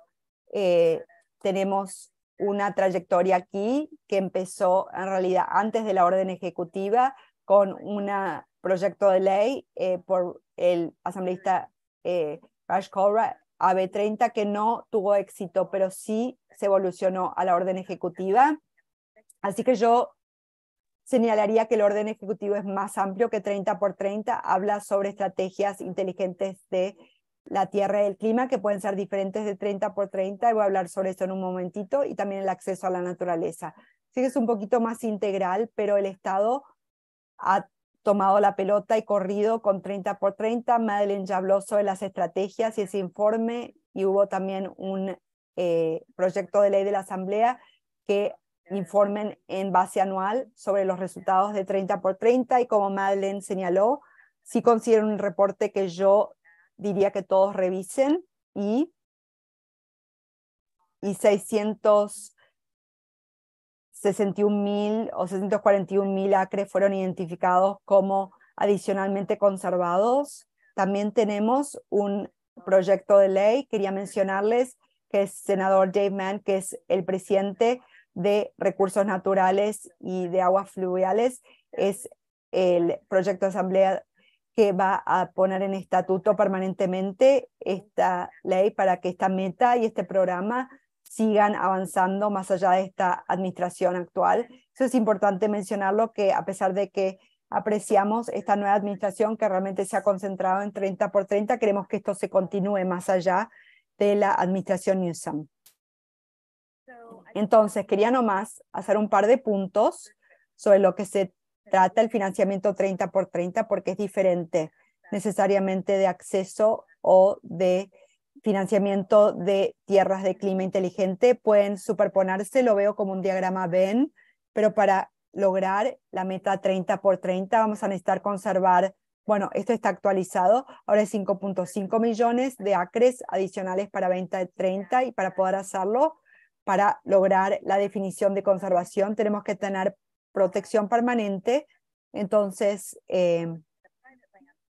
eh, tenemos una trayectoria aquí que empezó en realidad antes de la orden ejecutiva con una proyecto de ley eh, por el asambleísta eh, Raj AB30, que no tuvo éxito, pero sí se evolucionó a la orden ejecutiva. Así que yo señalaría que el orden ejecutivo es más amplio que 30 por 30, habla sobre estrategias inteligentes de la tierra y el clima que pueden ser diferentes de 30 por 30 y voy a hablar sobre eso en un momentito y también el acceso a la naturaleza. Así que es un poquito más integral, pero el Estado ha tomado la pelota y corrido con 30 por 30. Madeleine ya habló sobre las estrategias y ese informe y hubo también un eh, proyecto de ley de la Asamblea que informen en base anual sobre los resultados de 30 por 30 y como Madeleine señaló, sí considero un reporte que yo diría que todos revisen y, y 600 61.000 o 641.000 acres fueron identificados como adicionalmente conservados. También tenemos un proyecto de ley, quería mencionarles que es senador Dave Mann, que es el presidente de Recursos Naturales y de Aguas Fluviales, es el proyecto de asamblea que va a poner en estatuto permanentemente esta ley para que esta meta y este programa sigan avanzando más allá de esta administración actual. Eso es importante mencionarlo, que a pesar de que apreciamos esta nueva administración que realmente se ha concentrado en 30 por 30, queremos que esto se continúe más allá de la administración Newsom. Entonces, quería nomás hacer un par de puntos sobre lo que se trata el financiamiento 30 por 30 porque es diferente necesariamente de acceso o de financiamiento de tierras de clima inteligente pueden superponerse, lo veo como un diagrama Venn, pero para lograr la meta 30 por 30 vamos a necesitar conservar, bueno, esto está actualizado, ahora es 5.5 millones de acres adicionales para venta de 30 y para poder hacerlo, para lograr la definición de conservación tenemos que tener protección permanente, entonces... Eh,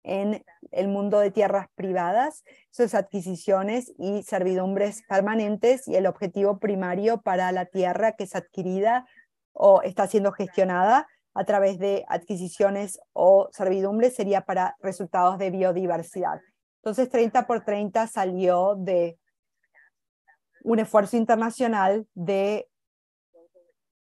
en el mundo de tierras privadas, sus adquisiciones y servidumbres permanentes y el objetivo primario para la tierra que es adquirida o está siendo gestionada a través de adquisiciones o servidumbres sería para resultados de biodiversidad. Entonces 30 por 30 salió de un esfuerzo internacional de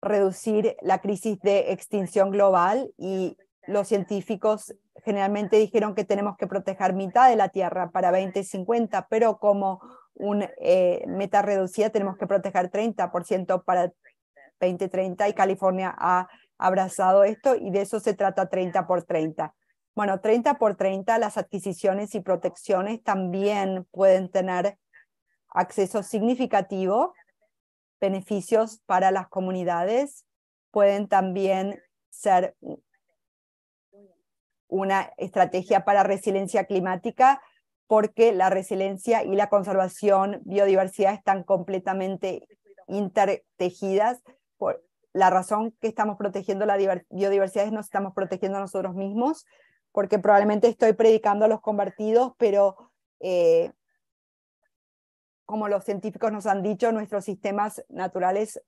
reducir la crisis de extinción global y los científicos generalmente dijeron que tenemos que proteger mitad de la Tierra para 2050, pero como una eh, meta reducida tenemos que proteger 30% para 2030 y California ha abrazado esto y de eso se trata 30 por 30. Bueno, 30 por 30, las adquisiciones y protecciones también pueden tener acceso significativo, beneficios para las comunidades, pueden también ser una estrategia para resiliencia climática porque la resiliencia y la conservación biodiversidad están completamente intertejidas. Por la razón que estamos protegiendo la biodiversidad es nos estamos protegiendo a nosotros mismos, porque probablemente estoy predicando a los convertidos, pero eh, como los científicos nos han dicho, nuestros sistemas naturales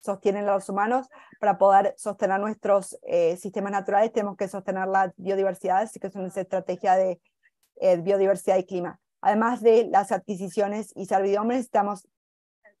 sostienen los humanos, para poder sostener nuestros eh, sistemas naturales tenemos que sostener la biodiversidad, así que es una estrategia de eh, biodiversidad y clima. Además de las adquisiciones y servidumbres, necesitamos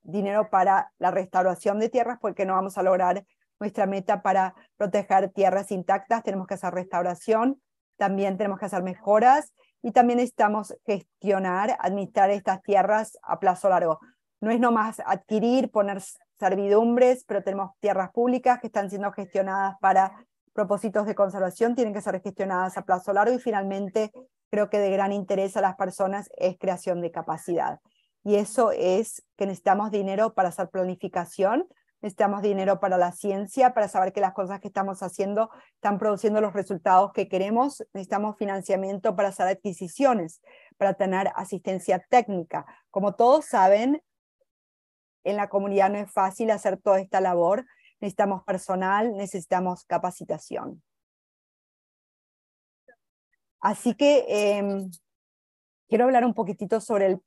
dinero para la restauración de tierras porque no vamos a lograr nuestra meta para proteger tierras intactas, tenemos que hacer restauración, también tenemos que hacer mejoras y también necesitamos gestionar, administrar estas tierras a plazo largo. No es nomás adquirir, ponerse servidumbres, pero tenemos tierras públicas que están siendo gestionadas para propósitos de conservación, tienen que ser gestionadas a plazo largo y finalmente creo que de gran interés a las personas es creación de capacidad. Y eso es que necesitamos dinero para hacer planificación, necesitamos dinero para la ciencia, para saber que las cosas que estamos haciendo están produciendo los resultados que queremos, necesitamos financiamiento para hacer adquisiciones, para tener asistencia técnica. Como todos saben, en la comunidad no es fácil hacer toda esta labor. Necesitamos personal, necesitamos capacitación. Así que em, quiero hablar un poquitito sobre el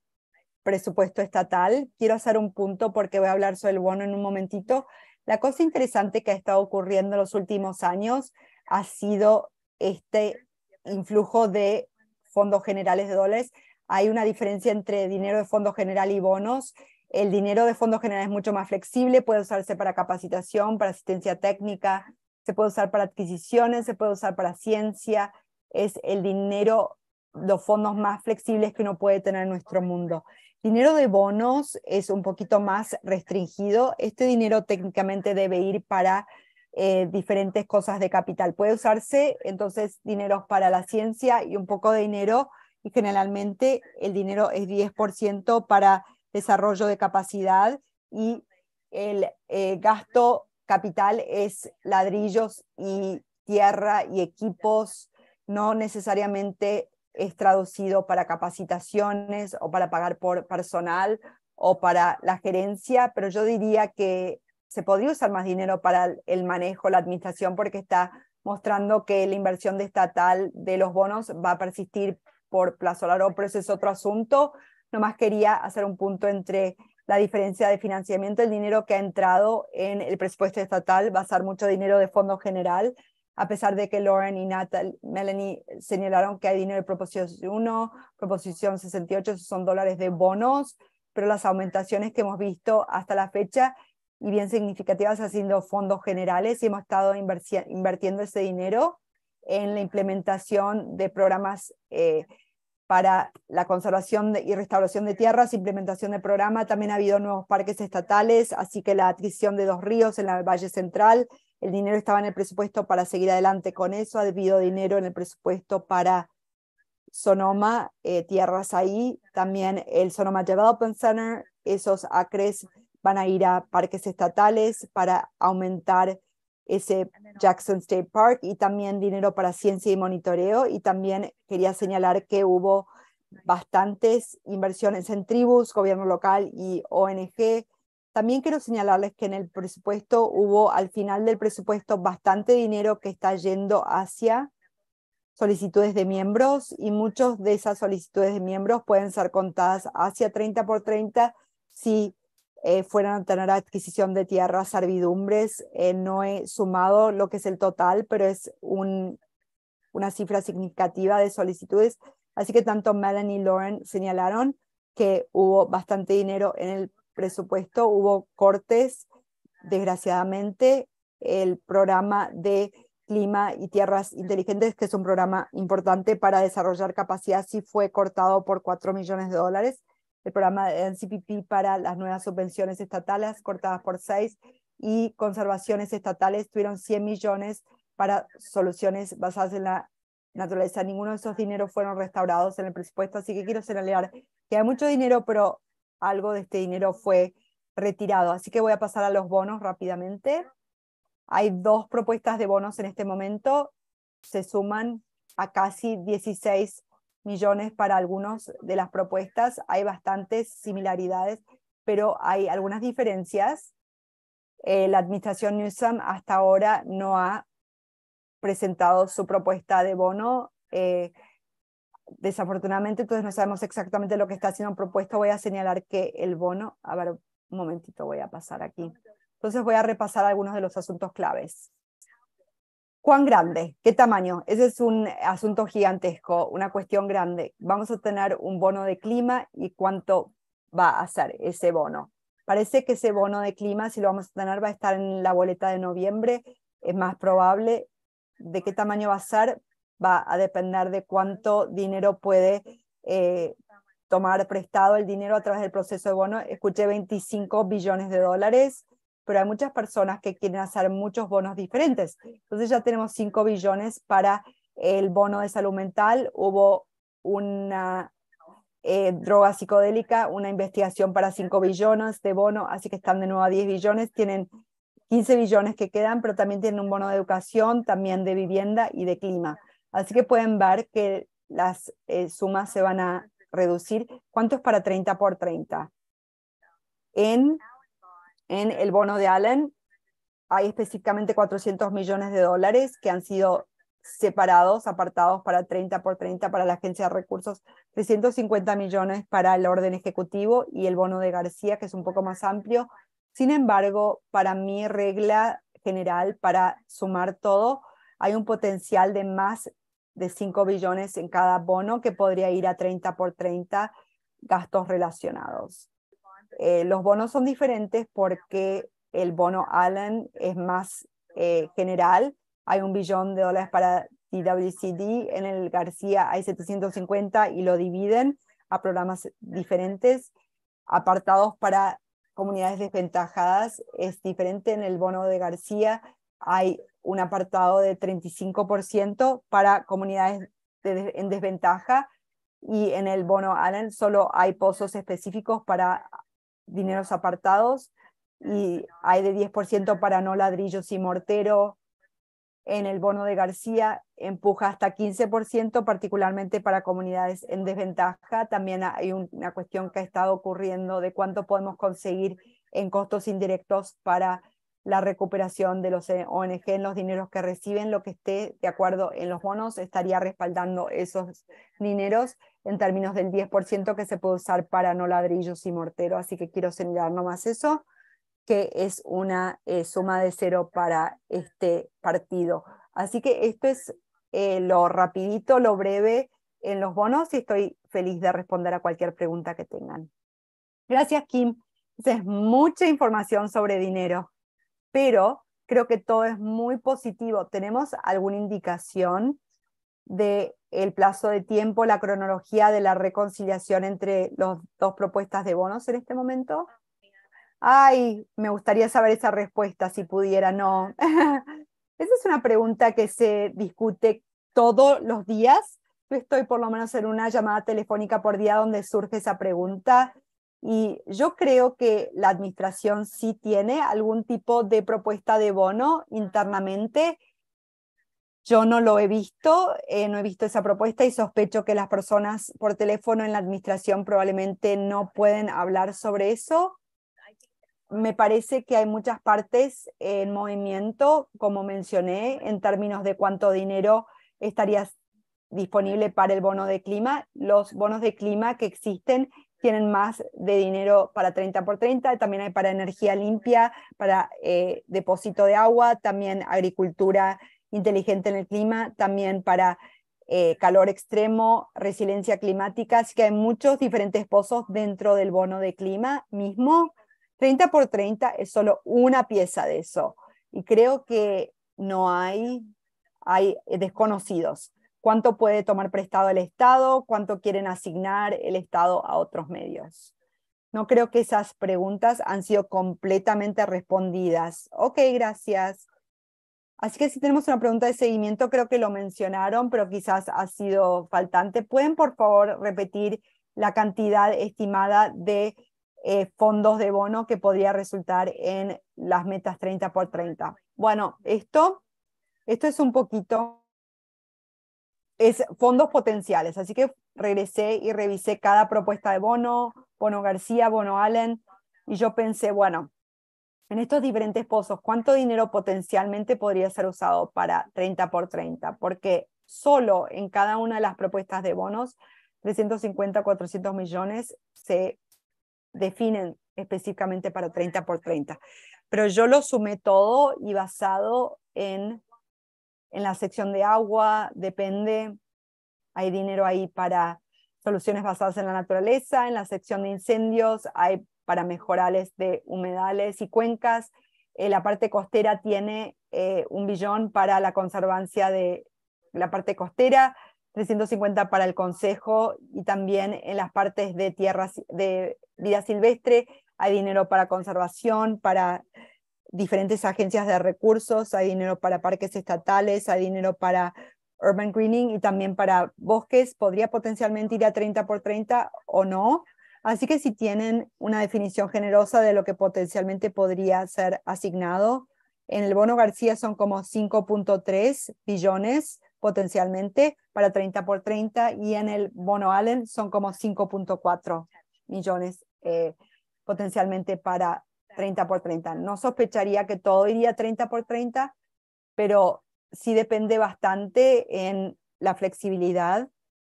presupuesto estatal. Quiero hacer un punto porque voy a hablar sobre el bono en un momentito. La cosa interesante que ha estado ocurriendo en los últimos años ha sido este influjo de fondos generales de dólares. Hay una diferencia entre dinero de fondo general y bonos el dinero de fondos generales es mucho más flexible, puede usarse para capacitación, para asistencia técnica, se puede usar para adquisiciones, se puede usar para ciencia. Es el dinero, los fondos más flexibles que uno puede tener en nuestro mundo. Dinero de bonos es un poquito más restringido. Este dinero técnicamente debe ir para eh, diferentes cosas de capital. Puede usarse entonces dinero para la ciencia y un poco de dinero y generalmente el dinero es 10% para desarrollo de capacidad y el eh, gasto capital es ladrillos y tierra y equipos, no necesariamente es traducido para capacitaciones o para pagar por personal o para la gerencia, pero yo diría que se podría usar más dinero para el manejo, la administración, porque está mostrando que la inversión estatal de los bonos va a persistir por plazo largo, pero ese es otro asunto. Nomás quería hacer un punto entre la diferencia de financiamiento, el dinero que ha entrado en el presupuesto estatal, va a ser mucho dinero de fondo general, a pesar de que Lauren y Natal, Melanie señalaron que hay dinero de proposición 1, proposición 68, son dólares de bonos, pero las aumentaciones que hemos visto hasta la fecha y bien significativas haciendo fondos generales y hemos estado invirtiendo ese dinero en la implementación de programas eh, para la conservación y restauración de tierras, implementación del programa, también ha habido nuevos parques estatales, así que la adquisición de dos ríos en la Valle Central, el dinero estaba en el presupuesto para seguir adelante con eso, ha habido dinero en el presupuesto para Sonoma, eh, tierras ahí, también el Sonoma Development Center, esos acres van a ir a parques estatales para aumentar ese Jackson State Park y también dinero para ciencia y monitoreo. Y también quería señalar que hubo bastantes inversiones en tribus, gobierno local y ONG. También quiero señalarles que en el presupuesto hubo al final del presupuesto bastante dinero que está yendo hacia solicitudes de miembros y muchas de esas solicitudes de miembros pueden ser contadas hacia 30 por 30 si eh, Fueron a tener adquisición de tierras, servidumbres. Eh, no he sumado lo que es el total, pero es un, una cifra significativa de solicitudes. Así que tanto Melanie y Lauren señalaron que hubo bastante dinero en el presupuesto, hubo cortes, desgraciadamente, el programa de clima y tierras inteligentes, que es un programa importante para desarrollar capacidad, sí fue cortado por 4 millones de dólares el programa de NCPP para las nuevas subvenciones estatales cortadas por seis y conservaciones estatales tuvieron 100 millones para soluciones basadas en la naturaleza. Ninguno de esos dineros fueron restaurados en el presupuesto, así que quiero señalar que hay mucho dinero, pero algo de este dinero fue retirado. Así que voy a pasar a los bonos rápidamente. Hay dos propuestas de bonos en este momento. Se suman a casi 16 millones para algunas de las propuestas. Hay bastantes similaridades, pero hay algunas diferencias. Eh, la administración Newsom hasta ahora no ha presentado su propuesta de bono. Eh, desafortunadamente, entonces no sabemos exactamente lo que está haciendo propuesto, Voy a señalar que el bono, a ver, un momentito, voy a pasar aquí. Entonces voy a repasar algunos de los asuntos claves. ¿Cuán grande? ¿Qué tamaño? Ese es un asunto gigantesco, una cuestión grande. Vamos a tener un bono de clima y cuánto va a ser ese bono. Parece que ese bono de clima, si lo vamos a tener, va a estar en la boleta de noviembre. Es más probable de qué tamaño va a ser, va a depender de cuánto dinero puede eh, tomar prestado el dinero a través del proceso de bono. Escuché 25 billones de dólares pero hay muchas personas que quieren hacer muchos bonos diferentes. Entonces ya tenemos 5 billones para el bono de salud mental, hubo una eh, droga psicodélica, una investigación para 5 billones de bono, así que están de nuevo a 10 billones, tienen 15 billones que quedan, pero también tienen un bono de educación, también de vivienda y de clima. Así que pueden ver que las eh, sumas se van a reducir. ¿Cuánto es para 30 por 30? En en el bono de Allen hay específicamente 400 millones de dólares que han sido separados, apartados para 30 por 30 para la Agencia de Recursos, 350 millones para el orden ejecutivo y el bono de García, que es un poco más amplio. Sin embargo, para mi regla general, para sumar todo, hay un potencial de más de 5 billones en cada bono que podría ir a 30 por 30 gastos relacionados. Eh, los bonos son diferentes porque el bono Allen es más eh, general. Hay un billón de dólares para TWCD, en el García hay 750 y lo dividen a programas diferentes, apartados para comunidades desventajadas. Es diferente en el bono de García, hay un apartado de 35% para comunidades en desventaja y en el bono Allen solo hay pozos específicos para dineros apartados y hay de 10% para no ladrillos y mortero. En el bono de García empuja hasta 15%, particularmente para comunidades en desventaja. También hay una cuestión que ha estado ocurriendo de cuánto podemos conseguir en costos indirectos para la recuperación de los eh, ONG en los dineros que reciben, lo que esté de acuerdo en los bonos estaría respaldando esos dineros en términos del 10% que se puede usar para no ladrillos y mortero. Así que quiero señalar nomás eso, que es una eh, suma de cero para este partido. Así que esto es eh, lo rapidito, lo breve en los bonos y estoy feliz de responder a cualquier pregunta que tengan. Gracias, Kim. Es mucha información sobre dinero pero creo que todo es muy positivo. ¿Tenemos alguna indicación del el plazo de tiempo, la cronología de la reconciliación entre las dos propuestas de bonos en este momento? Ay, me gustaría saber esa respuesta, si pudiera, no. *laughs* esa es una pregunta que se discute todos los días. Yo estoy por lo menos en una llamada telefónica por día donde surge esa pregunta y yo creo que la administración sí tiene algún tipo de propuesta de bono internamente. Yo no lo he visto, eh, no he visto esa propuesta y sospecho que las personas por teléfono en la administración probablemente no pueden hablar sobre eso. Me parece que hay muchas partes en movimiento, como mencioné, en términos de cuánto dinero estaría disponible para el bono de clima. Los bonos de clima que existen tienen más de dinero para 30 por 30, también hay para energía limpia, para eh, depósito de agua, también agricultura inteligente en el clima, también para eh, calor extremo, resiliencia climática, así que hay muchos diferentes pozos dentro del bono de clima mismo. 30 por 30 es solo una pieza de eso y creo que no hay, hay desconocidos cuánto puede tomar prestado el Estado, cuánto quieren asignar el Estado a otros medios. No creo que esas preguntas han sido completamente respondidas. Ok, gracias. Así que si tenemos una pregunta de seguimiento, creo que lo mencionaron, pero quizás ha sido faltante. ¿Pueden, por favor, repetir la cantidad estimada de eh, fondos de bono que podría resultar en las metas 30 por 30? Bueno, esto, esto es un poquito es fondos potenciales. Así que regresé y revisé cada propuesta de Bono, Bono García, Bono Allen, y yo pensé, bueno, en estos diferentes pozos, ¿cuánto dinero potencialmente podría ser usado para 30 por 30? Porque solo en cada una de las propuestas de bonos, 350, 400 millones se definen específicamente para 30 por 30. Pero yo lo sumé todo y basado en en la sección de agua, depende, hay dinero ahí para soluciones basadas en la naturaleza, en la sección de incendios hay para mejorales de humedales y cuencas, en eh, la parte costera tiene eh, un billón para la conservancia de la parte costera, 350 para el Consejo y también en las partes de tierras de vida silvestre hay dinero para conservación, para diferentes agencias de recursos, hay dinero para parques estatales, hay dinero para urban greening y también para bosques, podría potencialmente ir a 30 por 30 o no. Así que si tienen una definición generosa de lo que potencialmente podría ser asignado, en el bono García son como 5.3 billones potencialmente para 30 por 30 y en el bono Allen son como 5.4 millones eh, potencialmente para 30 por 30. No sospecharía que todo iría 30 por 30, pero sí depende bastante en la flexibilidad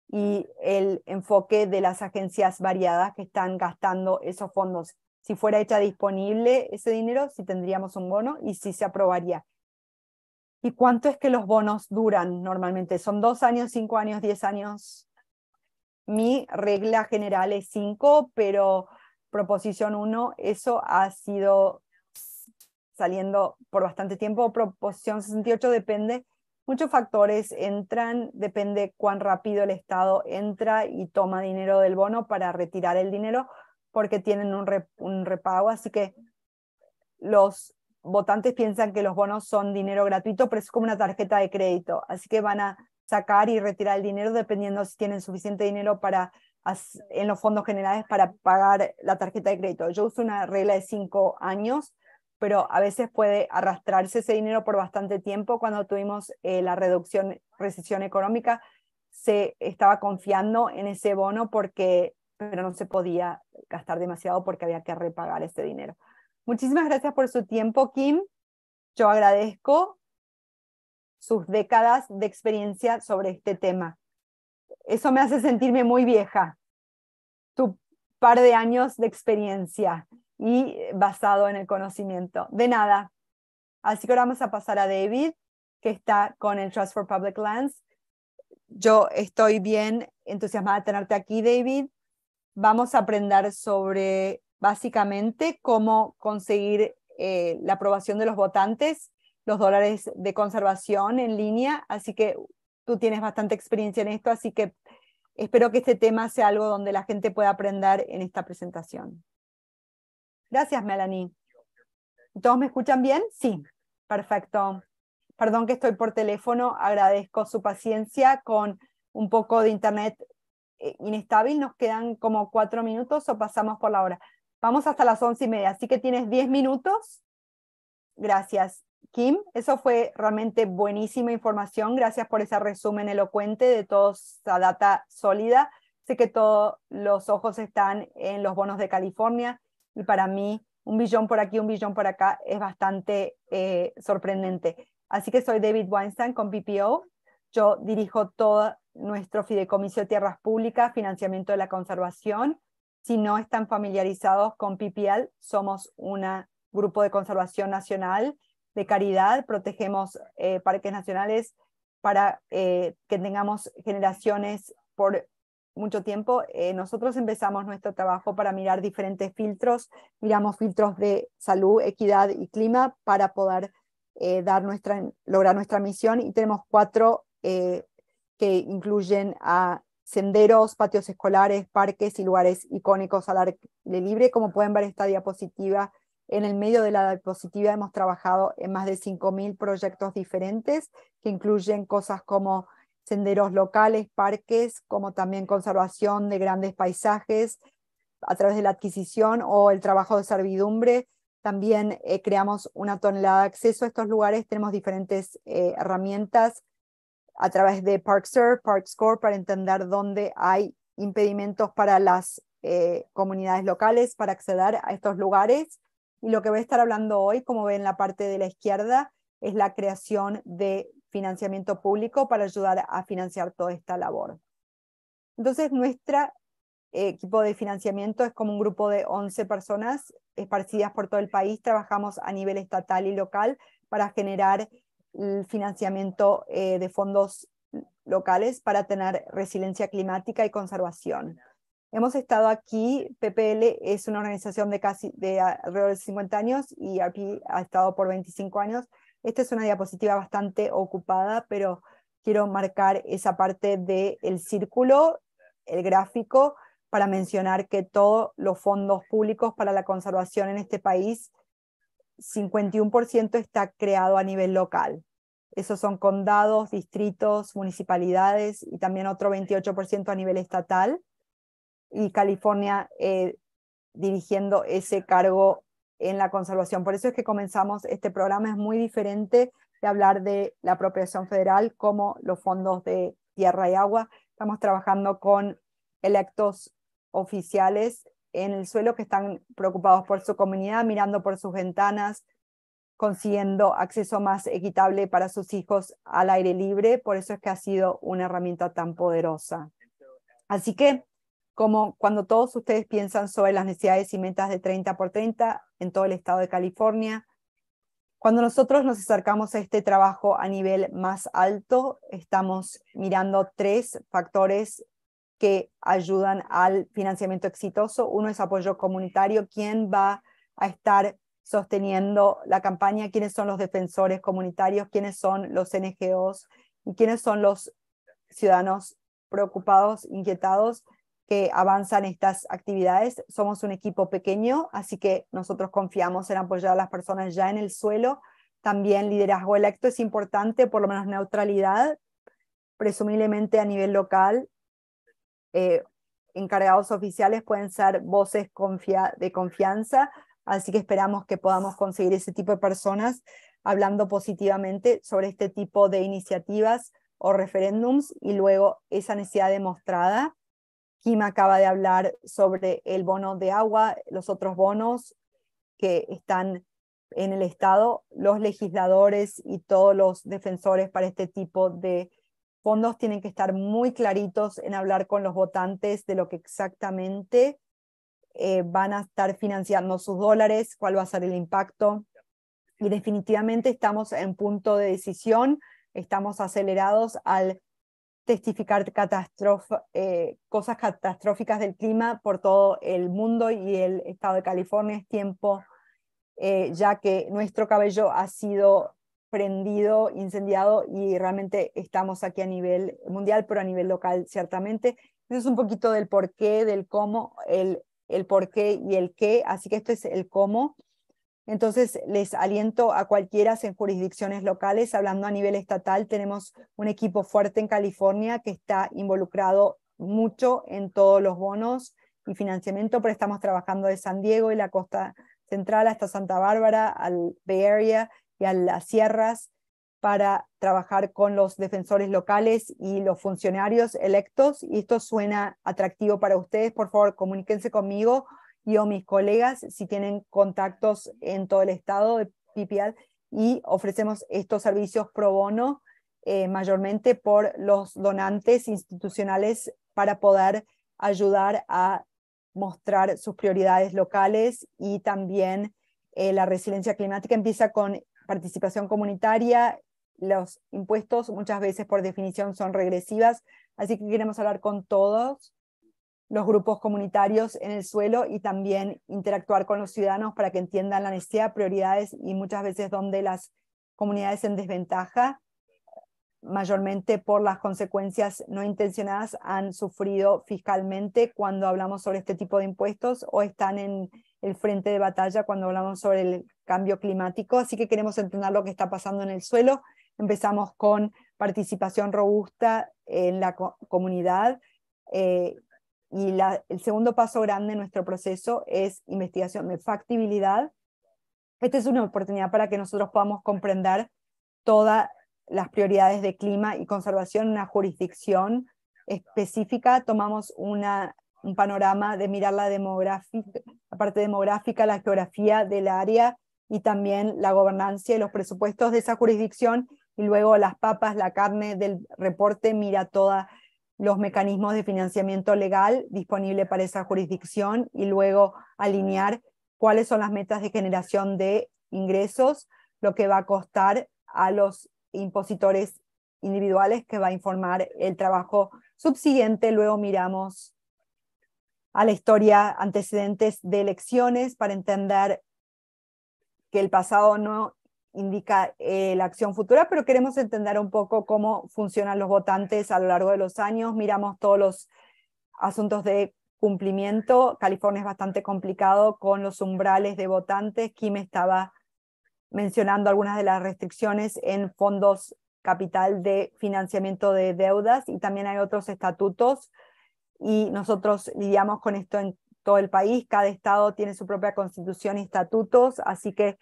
y mm. el enfoque de las agencias variadas que están gastando esos fondos. Si fuera hecha disponible ese dinero, si tendríamos un bono y si se aprobaría. ¿Y cuánto es que los bonos duran normalmente? ¿Son dos años, cinco años, diez años? Mi regla general es cinco, pero proposición 1, eso ha sido saliendo por bastante tiempo. Proposición 68 depende, muchos factores entran, depende cuán rápido el Estado entra y toma dinero del bono para retirar el dinero, porque tienen un, repago. Así que los votantes piensan que los bonos son dinero gratuito, pero es como una tarjeta de crédito. Así que van a sacar y retirar el dinero dependiendo si tienen suficiente dinero para en los fondos generales para pagar la tarjeta de crédito. Yo uso una regla de cinco años, pero a veces puede arrastrarse ese dinero por bastante tiempo. Cuando tuvimos eh, la reducción, recesión económica, se estaba confiando en ese bono porque, pero no se podía gastar demasiado porque había que repagar ese dinero. Muchísimas gracias por su tiempo, Kim. Yo agradezco sus décadas de experiencia sobre este tema. Eso me hace sentirme muy vieja. Tu par de años de experiencia y eh, basado en el conocimiento. De nada. Así que ahora vamos a pasar a David, que está con el Trust for Public Lands. Yo estoy bien entusiasmada de tenerte aquí, David. Vamos a aprender sobre básicamente cómo conseguir eh, la aprobación de los votantes, los dólares de conservación en línea. Así que tú tienes bastante experiencia en esto, así que espero que este tema sea algo donde la gente pueda aprender en esta presentación. Gracias, Melanie. ¿Todos me escuchan bien? Sí, perfecto. Perdón que estoy por teléfono, agradezco su paciencia con un poco de internet eh, inestable, nos quedan como cuatro minutos o pasamos por la hora. Vamos hasta las once y media, así que tienes diez minutos. Gracias. Kim, eso fue realmente buenísima información. Gracias por ese resumen elocuente de toda esa data sólida. Sé que todos los ojos están en los bonos de California y para mí un billón por aquí, un billón por acá es bastante eh, sorprendente. Así que soy David Weinstein con PPO. Yo dirijo todo nuestro Fideicomiso de Tierras Públicas, Financiamiento de la Conservación. Si no están familiarizados con PPL, somos un grupo de conservación nacional de caridad, protegemos eh, parques nacionales para eh, que tengamos generaciones por mucho tiempo. Eh, nosotros empezamos nuestro trabajo para mirar diferentes filtros, miramos filtros de salud, equidad y clima para poder dar nuestra, lograr nuestra misión y tenemos cuatro que incluyen a senderos, patios escolares, parques y lugares icónicos al aire libre. Como pueden ver, esta diapositiva en el medio de la diapositiva hemos trabajado en más de 5.000 proyectos diferentes que incluyen cosas como senderos locales, parques, como también conservación de grandes paisajes a través de la adquisición o el trabajo de servidumbre. También eh, creamos una tonelada de acceso a estos lugares. Tenemos diferentes eh, herramientas a través de ParkServe, ParkScore, para entender dónde hay impedimentos para las eh, comunidades locales para acceder a estos lugares. Y lo que voy a estar hablando hoy, como ven la parte de la izquierda, es la creación de financiamiento público para ayudar a financiar toda esta labor. Entonces, nuestro eh, equipo de financiamiento es como un grupo de 11 personas esparcidas por todo el país. Trabajamos a nivel estatal y local para generar el financiamiento eh, de fondos locales para tener resiliencia climática y conservación. Hemos estado aquí, PPL es una organización de casi de alrededor de 50 años y RP ha estado por 25 años. Esta es una diapositiva bastante ocupada, pero quiero marcar esa parte del el círculo, el gráfico, para mencionar que todos los fondos públicos para la conservación en este país, 51% está creado a nivel local. Esos son condados, distritos, municipalidades y también otro 28% a nivel estatal y California eh, dirigiendo ese cargo en la conservación. Por eso es que comenzamos este programa, es muy diferente de hablar de la apropiación federal como los fondos de tierra y agua. Estamos trabajando con electos oficiales en el suelo que están preocupados por su comunidad, mirando por sus ventanas, consiguiendo acceso más equitable para sus hijos al aire libre. Por eso es que ha sido una herramienta tan poderosa. Así que como cuando todos ustedes piensan sobre las necesidades y metas de 30 por 30 en todo el estado de California. Cuando nosotros nos acercamos a este trabajo a nivel más alto, estamos mirando tres factores que ayudan al financiamiento exitoso. Uno es apoyo comunitario, quién va a estar sosteniendo la campaña, quiénes son los defensores comunitarios, quiénes son los NGOs y quiénes son los ciudadanos preocupados, inquietados que avanzan estas actividades. Somos un equipo pequeño, así que nosotros confiamos en apoyar a las personas ya en el suelo. También liderazgo electo es importante, por lo menos neutralidad, presumiblemente a nivel local. Eh, encargados oficiales pueden ser voces de confianza, así que esperamos que podamos conseguir ese tipo de personas hablando positivamente sobre este tipo de iniciativas o referéndums y luego esa necesidad demostrada Kim acaba de hablar sobre el bono de agua, los otros bonos que están en el Estado, los legisladores y todos los defensores para este tipo de fondos tienen que estar muy claritos en hablar con los votantes de lo que exactamente eh, van a estar financiando sus dólares, cuál va a ser el impacto. Y definitivamente estamos en punto de decisión, estamos acelerados al testificar eh, cosas catastróficas del clima por todo el mundo y el estado de California es tiempo, eh, ya que nuestro cabello ha sido prendido, incendiado y realmente estamos aquí a nivel mundial, pero a nivel local ciertamente. es un poquito del porqué, del cómo, el, el por y el qué, así que esto es el cómo. Entonces, les aliento a cualquiera en jurisdicciones locales, hablando a nivel estatal, tenemos un equipo fuerte en California que está involucrado mucho en todos los bonos y financiamiento, pero estamos trabajando de San Diego y la costa central hasta Santa Bárbara, al Bay Area y a las sierras para trabajar con los defensores locales y los funcionarios electos. Y esto suena atractivo para ustedes, por favor, comuníquense conmigo y o mis colegas si tienen contactos en todo el estado de PPL y ofrecemos estos servicios pro bono eh, mayormente por los donantes institucionales para poder ayudar a mostrar sus prioridades locales y también eh, la resiliencia climática empieza con participación comunitaria. Los impuestos muchas veces por definición son regresivas, así que queremos hablar con todos los grupos comunitarios en el suelo y también interactuar con los ciudadanos para que entiendan la necesidad, prioridades y muchas veces donde las comunidades en desventaja, mayormente por las consecuencias no intencionadas, han sufrido fiscalmente cuando hablamos sobre este tipo de impuestos o están en el frente de batalla cuando hablamos sobre el cambio climático. Así que queremos entender lo que está pasando en el suelo. Empezamos con participación robusta en la comunidad. Eh, y el segundo paso grande en nuestro proceso es investigación de factibilidad. Esta es una oportunidad para que nosotros podamos comprender todas las prioridades de clima y conservación en una jurisdicción específica. Tomamos una, un panorama de mirar la, la parte demográfica, la geografía del área y también la gobernancia y los presupuestos de esa jurisdicción. Y luego las papas, la carne del reporte mira toda los mecanismos de financiamiento legal disponible para esa jurisdicción y luego alinear cuáles son las metas de generación de ingresos, lo que va a costar a los impositores individuales que va a informar el trabajo subsiguiente. Luego miramos a la historia antecedentes de elecciones para entender que el pasado no indica eh, la acción futura, pero queremos entender un poco cómo funcionan los votantes a lo largo de los años. Miramos todos los asuntos de cumplimiento. California es bastante complicado con los umbrales de votantes. Kim estaba mencionando algunas de las restricciones en fondos capital de financiamiento de deudas y también hay otros estatutos y nosotros lidiamos con esto en todo el país. Cada estado tiene su propia constitución y estatutos, así que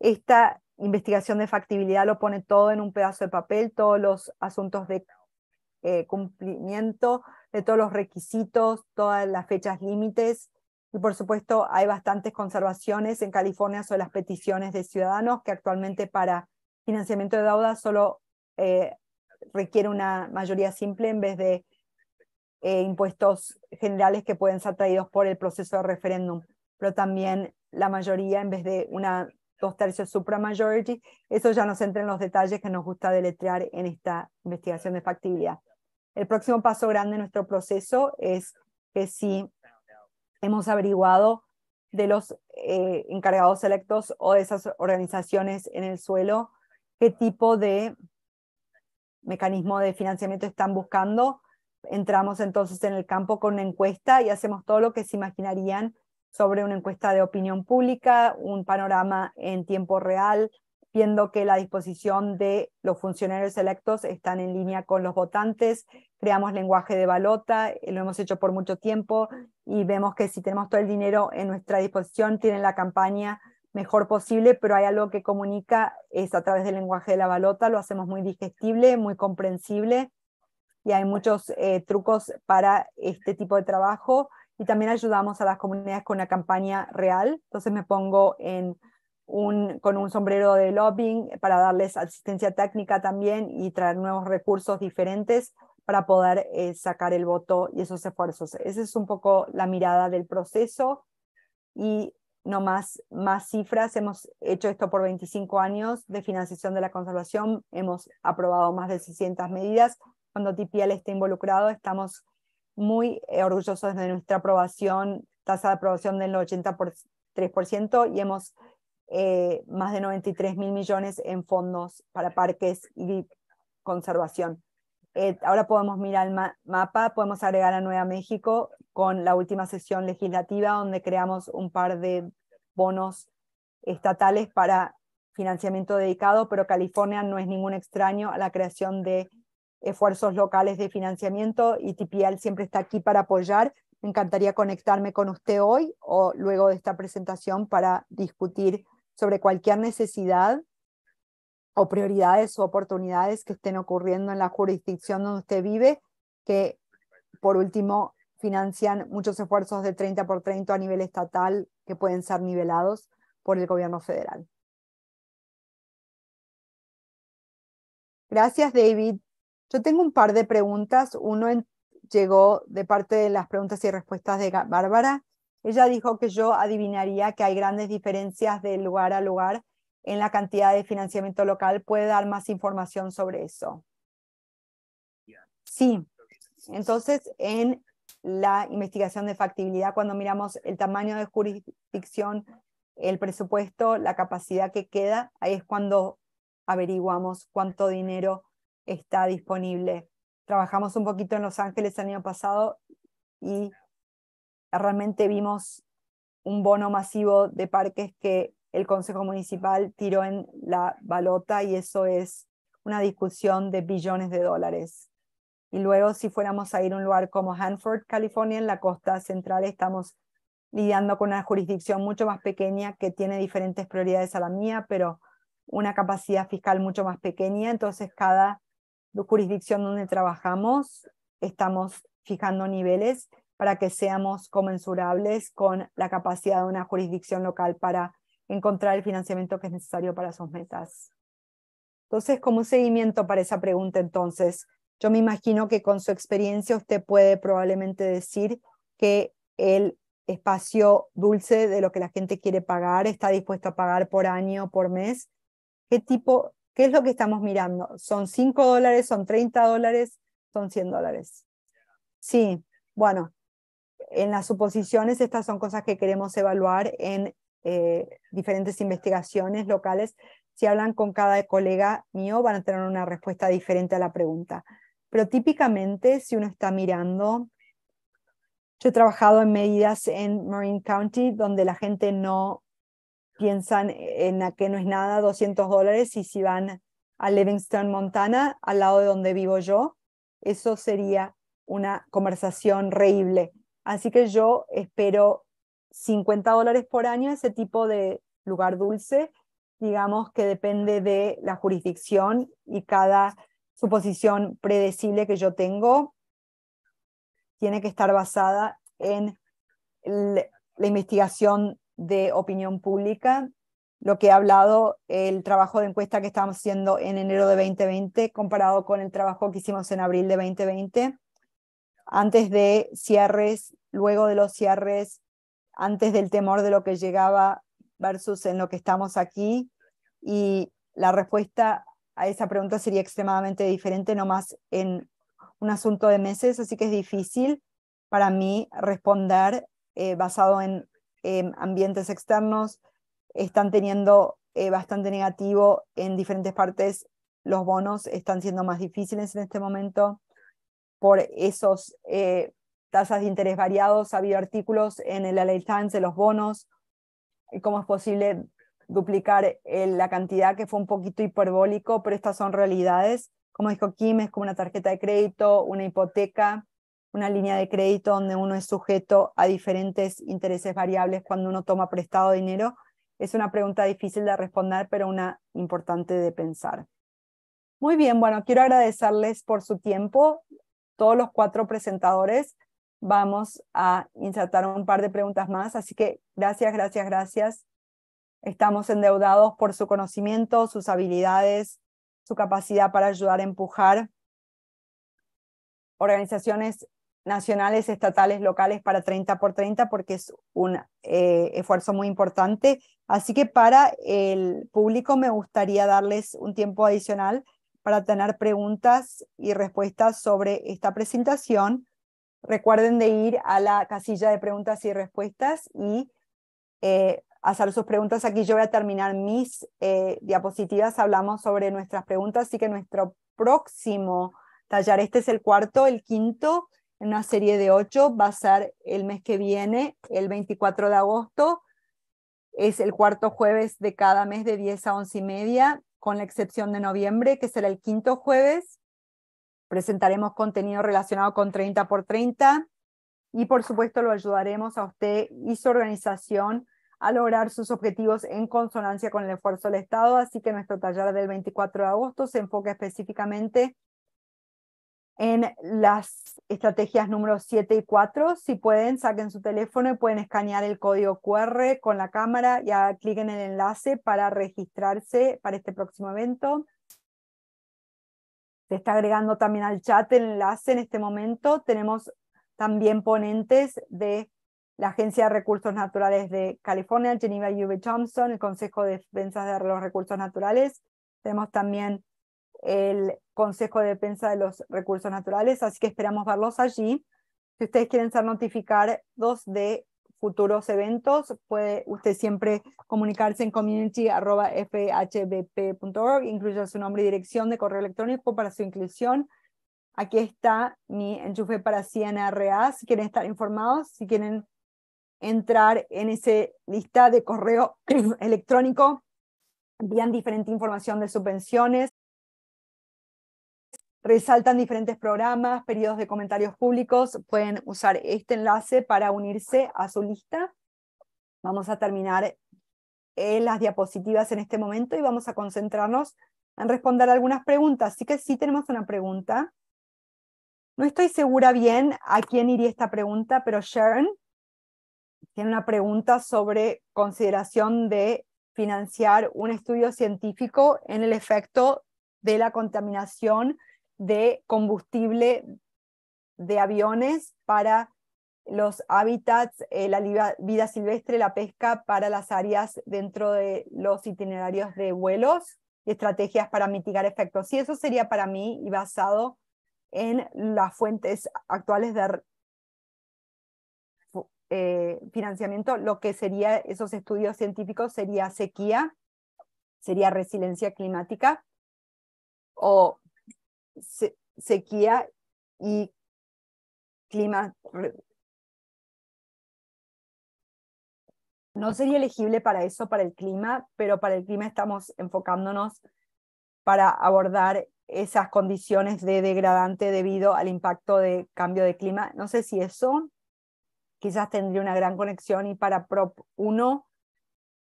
esta investigación de factibilidad lo pone todo en un pedazo de papel, todos los asuntos de eh, cumplimiento, de todos los requisitos, todas las fechas límites. Y por supuesto, hay bastantes conservaciones en California sobre las peticiones de ciudadanos que actualmente para financiamiento de deuda solo eh, requiere una mayoría simple en vez de eh, impuestos generales que pueden ser traídos por el proceso de referéndum. Pero también la mayoría, en vez de una dos tercios supramayority, eso ya nos entra en los detalles que nos gusta deletrear en esta investigación de factibilidad. El próximo paso grande en nuestro proceso es que si hemos averiguado de los eh, encargados electos o de esas organizaciones en el suelo qué tipo de mecanismo de financiamiento están buscando. Entramos entonces en el campo con una encuesta y hacemos todo lo que se imaginarían sobre una encuesta de opinión pública, un panorama en tiempo real, viendo que la disposición de los funcionarios electos están en línea con los votantes, creamos lenguaje de balota, eh, lo hemos hecho por mucho tiempo y vemos que si tenemos todo el dinero en nuestra disposición, tienen la campaña mejor posible, pero hay algo que comunica, es a través del lenguaje de la balota, lo hacemos muy digestible, muy comprensible y hay muchos eh, trucos para este tipo de trabajo y también ayudamos a las comunidades con una campaña real. Entonces me pongo en un, con un sombrero de lobbying para darles asistencia técnica también y traer nuevos recursos diferentes para poder eh, sacar el voto y esos esfuerzos. Esa es un poco la mirada del proceso y no más, cifras. Hemos hecho esto por 25 años de financiación de la conservación. Hemos aprobado más de 600 medidas. Cuando TPL esté involucrado, estamos muy eh, orgullosos de nuestra aprobación, tasa de aprobación del 83% y hemos eh, más de 93 mil millones en fondos para parques y conservación. Eh, ahora podemos mirar el mapa, podemos agregar a Nueva México con la última sesión legislativa donde creamos un par de bonos estatales para financiamiento dedicado, pero California no es ningún extraño a la creación de esfuerzos locales de financiamiento y TPL siempre está aquí para apoyar. Me encantaría conectarme con usted hoy o luego de esta presentación para discutir sobre cualquier necesidad o prioridades o oportunidades que estén ocurriendo en la jurisdicción donde usted vive, que por último financian muchos esfuerzos de 30 por 30 a nivel estatal que pueden ser nivelados por el gobierno federal. Gracias, David. Yo tengo un par de preguntas. Uno llegó de parte de las preguntas y respuestas de Bárbara. Ella dijo que yo adivinaría que hay grandes diferencias de lugar a lugar en la cantidad de financiamiento local. ¿Puede dar más información sobre eso? Sí. Entonces, en la investigación de factibilidad, cuando miramos el tamaño de jurisdicción, el presupuesto, la capacidad que queda, ahí es cuando averiguamos cuánto dinero está disponible. Trabajamos un poquito en Los Ángeles el año pasado y realmente vimos un bono masivo de parques que el Consejo Municipal tiró en la balota y eso es una discusión de billones de dólares. Y luego si fuéramos a ir a un lugar como Hanford, California, en la costa central, estamos lidiando con una jurisdicción mucho más pequeña que tiene diferentes prioridades a la mía, pero una capacidad fiscal mucho más pequeña, entonces cada jurisdicción donde trabajamos, estamos fijando niveles para que seamos comensurables con la capacidad de una jurisdicción local para encontrar el financiamiento que es necesario para sus metas. Entonces, como seguimiento para esa pregunta, entonces, yo me imagino que con su experiencia usted puede probablemente decir que el espacio dulce de lo que la gente quiere pagar está dispuesto a pagar por año, por mes. ¿Qué tipo ¿Qué es lo que estamos mirando? ¿Son 5 dólares? ¿Son 30 dólares? ¿Son 100 dólares? Sí, bueno, en las suposiciones estas son cosas que queremos evaluar en eh, diferentes investigaciones locales. Si hablan con cada colega mío van a tener una respuesta diferente a la pregunta. Pero típicamente si uno está mirando, yo he trabajado en medidas en Marin County donde la gente no piensan en a que no es nada 200 dólares y si van a Livingston, Montana, al lado de donde vivo yo, eso sería una conversación reíble. Así que yo espero 50 dólares por año ese tipo de lugar dulce, digamos que depende de la jurisdicción y cada suposición predecible que yo tengo tiene que estar basada en la investigación de opinión pública, lo que he hablado, el trabajo de encuesta que estamos haciendo en enero de 2020 comparado con el trabajo que hicimos en abril de 2020, antes de cierres, luego de los cierres, antes del temor de lo que llegaba versus en lo que estamos aquí. Y la respuesta a esa pregunta sería extremadamente diferente, no más en un asunto de meses, así que es difícil para mí responder eh, basado en Em, ambientes externos están teniendo eh, bastante negativo en diferentes partes. Los bonos están siendo más difíciles en este momento por esos eh, tasas de interés variados. Ha habido artículos en el LA Times de los bonos, eh, cómo es posible duplicar la cantidad, que fue un poquito hiperbólico, pero estas son realidades. Como dijo Kim, es como una tarjeta de crédito, una hipoteca, una línea de crédito donde uno es sujeto a diferentes intereses variables cuando uno toma prestado dinero? Es una pregunta difícil de responder, pero una importante de pensar. Muy bien, bueno, quiero agradecerles por su tiempo. Todos los cuatro presentadores vamos a insertar un par de preguntas más, así que gracias, gracias, gracias. Estamos endeudados por su conocimiento, sus habilidades, su capacidad para ayudar a empujar organizaciones nacionales, estatales, locales para 30 por 30 porque es un eh, esfuerzo muy importante. Así que para el público me gustaría darles un tiempo adicional para tener preguntas y respuestas sobre esta presentación. Recuerden de ir a la casilla de preguntas y respuestas y eh, hacer sus preguntas. Aquí yo voy a terminar mis eh, diapositivas. Hablamos sobre nuestras preguntas, así que nuestro próximo taller, este es el cuarto, el quinto en una serie de ocho, va a ser el mes que viene, el 24 de agosto, es el cuarto jueves de cada mes de 10 a 11 y media, con la excepción de noviembre, que será el quinto jueves. Presentaremos contenido relacionado con 30 por 30 y por supuesto lo ayudaremos a usted y su organización a lograr sus objetivos en consonancia con el esfuerzo del Estado. Así que nuestro taller del 24 de agosto se enfoca específicamente en las estrategias número 7 y 4. Si pueden, saquen su teléfono y pueden escanear el código QR con la cámara y clic en el enlace para registrarse para este próximo evento. Se está agregando también al chat el enlace en este momento. Tenemos también ponentes de la Agencia de Recursos Naturales de California, Geneva UV Thompson, el Consejo de Defensa de los Recursos Naturales. Tenemos también el Consejo de Defensa de los Recursos Naturales, así que esperamos verlos allí. Si ustedes quieren ser notificados de futuros eventos, puede usted siempre comunicarse en community.fhbp.org, incluya su nombre y dirección de correo electrónico para su inclusión. Aquí está mi enchufe para CNRA, si quieren estar informados, si quieren entrar en esa lista de correo *clears throat* electrónico, envían diferente información de subvenciones, resaltan diferentes programas, periodos de comentarios públicos, pueden usar este enlace para unirse a su lista. Vamos a terminar eh, las diapositivas en este momento y vamos a concentrarnos en responder algunas preguntas. Así que sí tenemos una pregunta. No estoy segura bien a quién iría esta pregunta, pero Sharon tiene una pregunta sobre consideración de financiar un estudio científico en el efecto de la contaminación de combustible de aviones para los hábitats, eh, la vida silvestre, la pesca para las áreas dentro de los itinerarios de vuelos y estrategias para mitigar efectos. Y eso sería para mí y basado en las fuentes actuales de eh, financiamiento, lo que sería esos estudios científicos sería sequía, sería resiliencia climática o sequía y clima no sería elegible para eso, para el clima, pero para el clima estamos enfocándonos para abordar esas condiciones de degradante debido al impacto de cambio de clima. No sé si eso quizás tendría una gran conexión y para Prop 1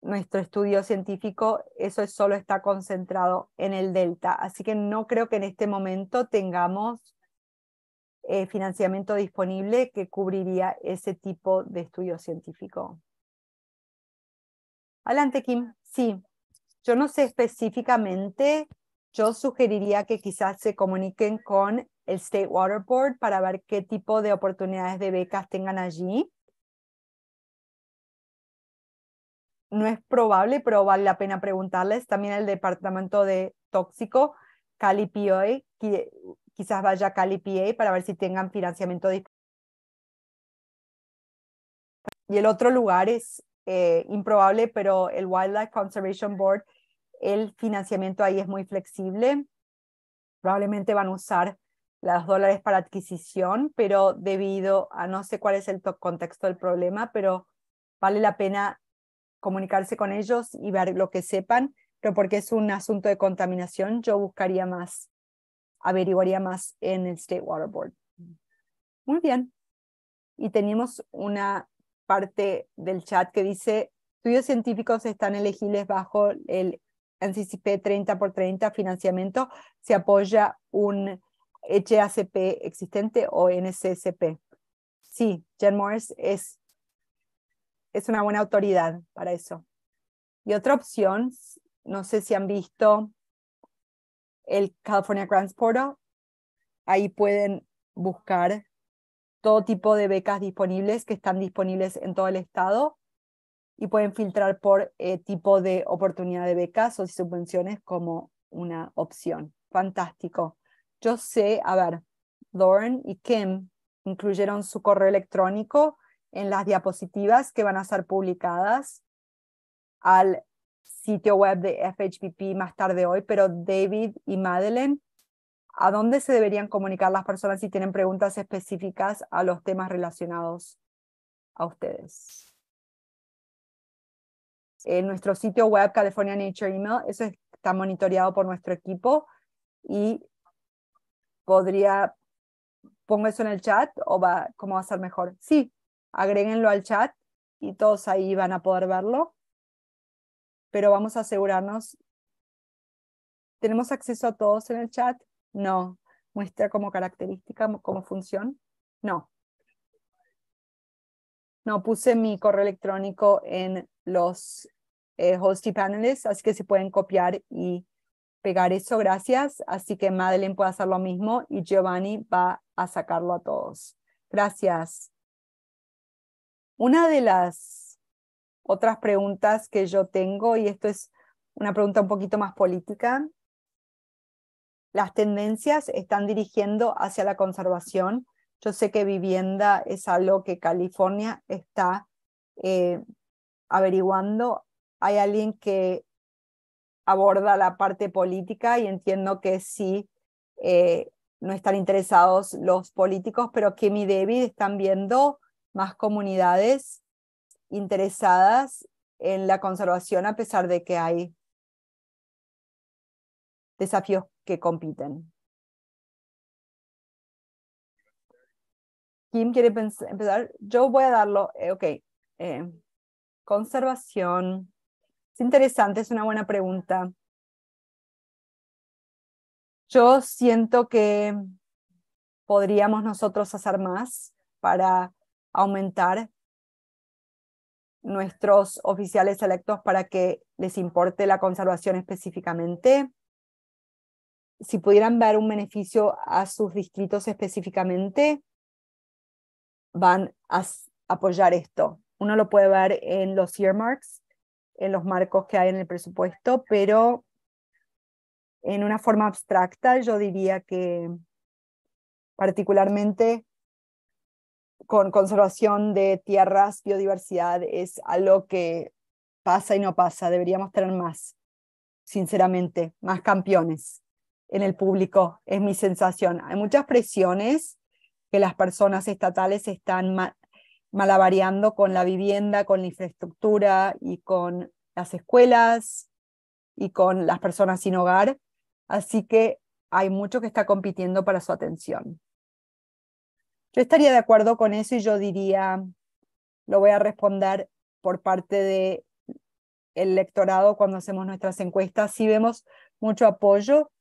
nuestro estudio científico, eso solo está concentrado en el delta. Así que no creo que en este momento tengamos eh, financiamiento disponible que cubriría ese tipo de estudio científico. Adelante, Kim. Sí, yo no sé específicamente, yo sugeriría que quizás se comuniquen con el State Water Board para ver qué tipo de oportunidades de becas tengan allí no es probable, pero vale la pena preguntarles. También el departamento de tóxico, Cali quizás vaya a Cali para ver si tengan financiamiento disponible. Y el otro lugar es eh, improbable, pero el Wildlife Conservation Board, el financiamiento ahí es muy flexible. Probablemente van a usar los dólares para adquisición, pero debido a no sé cuál es el contexto del problema, pero vale la pena comunicarse con ellos y ver lo que sepan, pero porque es un asunto de contaminación, yo buscaría más, averiguaría más en el State Water Board. Muy bien. Y tenemos una parte del chat que dice, estudios científicos están elegibles bajo el NCCP 30 por 30 financiamiento, se apoya un HACP existente o NCCP. Sí, Jen Morris es es una buena autoridad para eso. Y otra opción, no sé si han visto el California Grants ahí pueden buscar todo tipo de becas disponibles que están disponibles en todo el estado y pueden filtrar por eh, tipo de oportunidad de becas o subvenciones como una opción. Fantástico. Yo sé, a ver, Lauren y Kim incluyeron su correo electrónico en las diapositivas que van a ser publicadas al sitio web de FHPP más tarde hoy, pero David y Madeleine, ¿a dónde se deberían comunicar las personas si tienen preguntas específicas a los temas relacionados a ustedes? En nuestro sitio web, California Nature Email, eso está monitoreado por nuestro equipo y podría, pongo eso en el chat o va, cómo va a ser mejor. Sí, agréguenlo al chat y todos ahí van a poder verlo. Pero vamos a asegurarnos. ¿Tenemos acceso a todos en el chat? No. ¿Muestra como característica, como función? No. No, puse mi correo electrónico en los hosty eh, host así que se pueden copiar y pegar eso, gracias. Así que Madeleine puede hacer lo mismo y Giovanni va a sacarlo a todos. Gracias. Una de las otras preguntas que yo tengo, y esto es una pregunta un poquito más política, las tendencias están dirigiendo hacia la conservación. Yo sé que vivienda es algo que California está eh, averiguando. Hay alguien que aborda la parte política y entiendo que sí, eh, no están interesados los políticos, pero Kim y David están viendo más comunidades interesadas en la conservación a pesar de que hay desafíos que compiten. ¿Kim quiere empezar? Yo voy a darlo. Eh, ok. Eh, conservación. Es interesante, es una buena pregunta. Yo siento que podríamos nosotros hacer más para aumentar nuestros oficiales electos para que les importe la conservación específicamente, si pudieran ver un beneficio a sus distritos específicamente, van a apoyar esto. Uno lo puede ver en los earmarks, en los marcos que hay en el presupuesto, pero en una forma abstracta yo diría que particularmente con conservación de tierras, biodiversidad, es algo que pasa y no pasa. Deberíamos tener más, sinceramente, más campeones en el público, es mi sensación. Hay muchas presiones que las personas estatales están malavariando con la vivienda, con la infraestructura y con las escuelas y con las personas sin hogar. Así que hay mucho que está compitiendo para su atención. Yo estaría de acuerdo con eso y yo diría, lo voy a responder por parte del el lectorado cuando hacemos nuestras encuestas, si sí vemos mucho apoyo,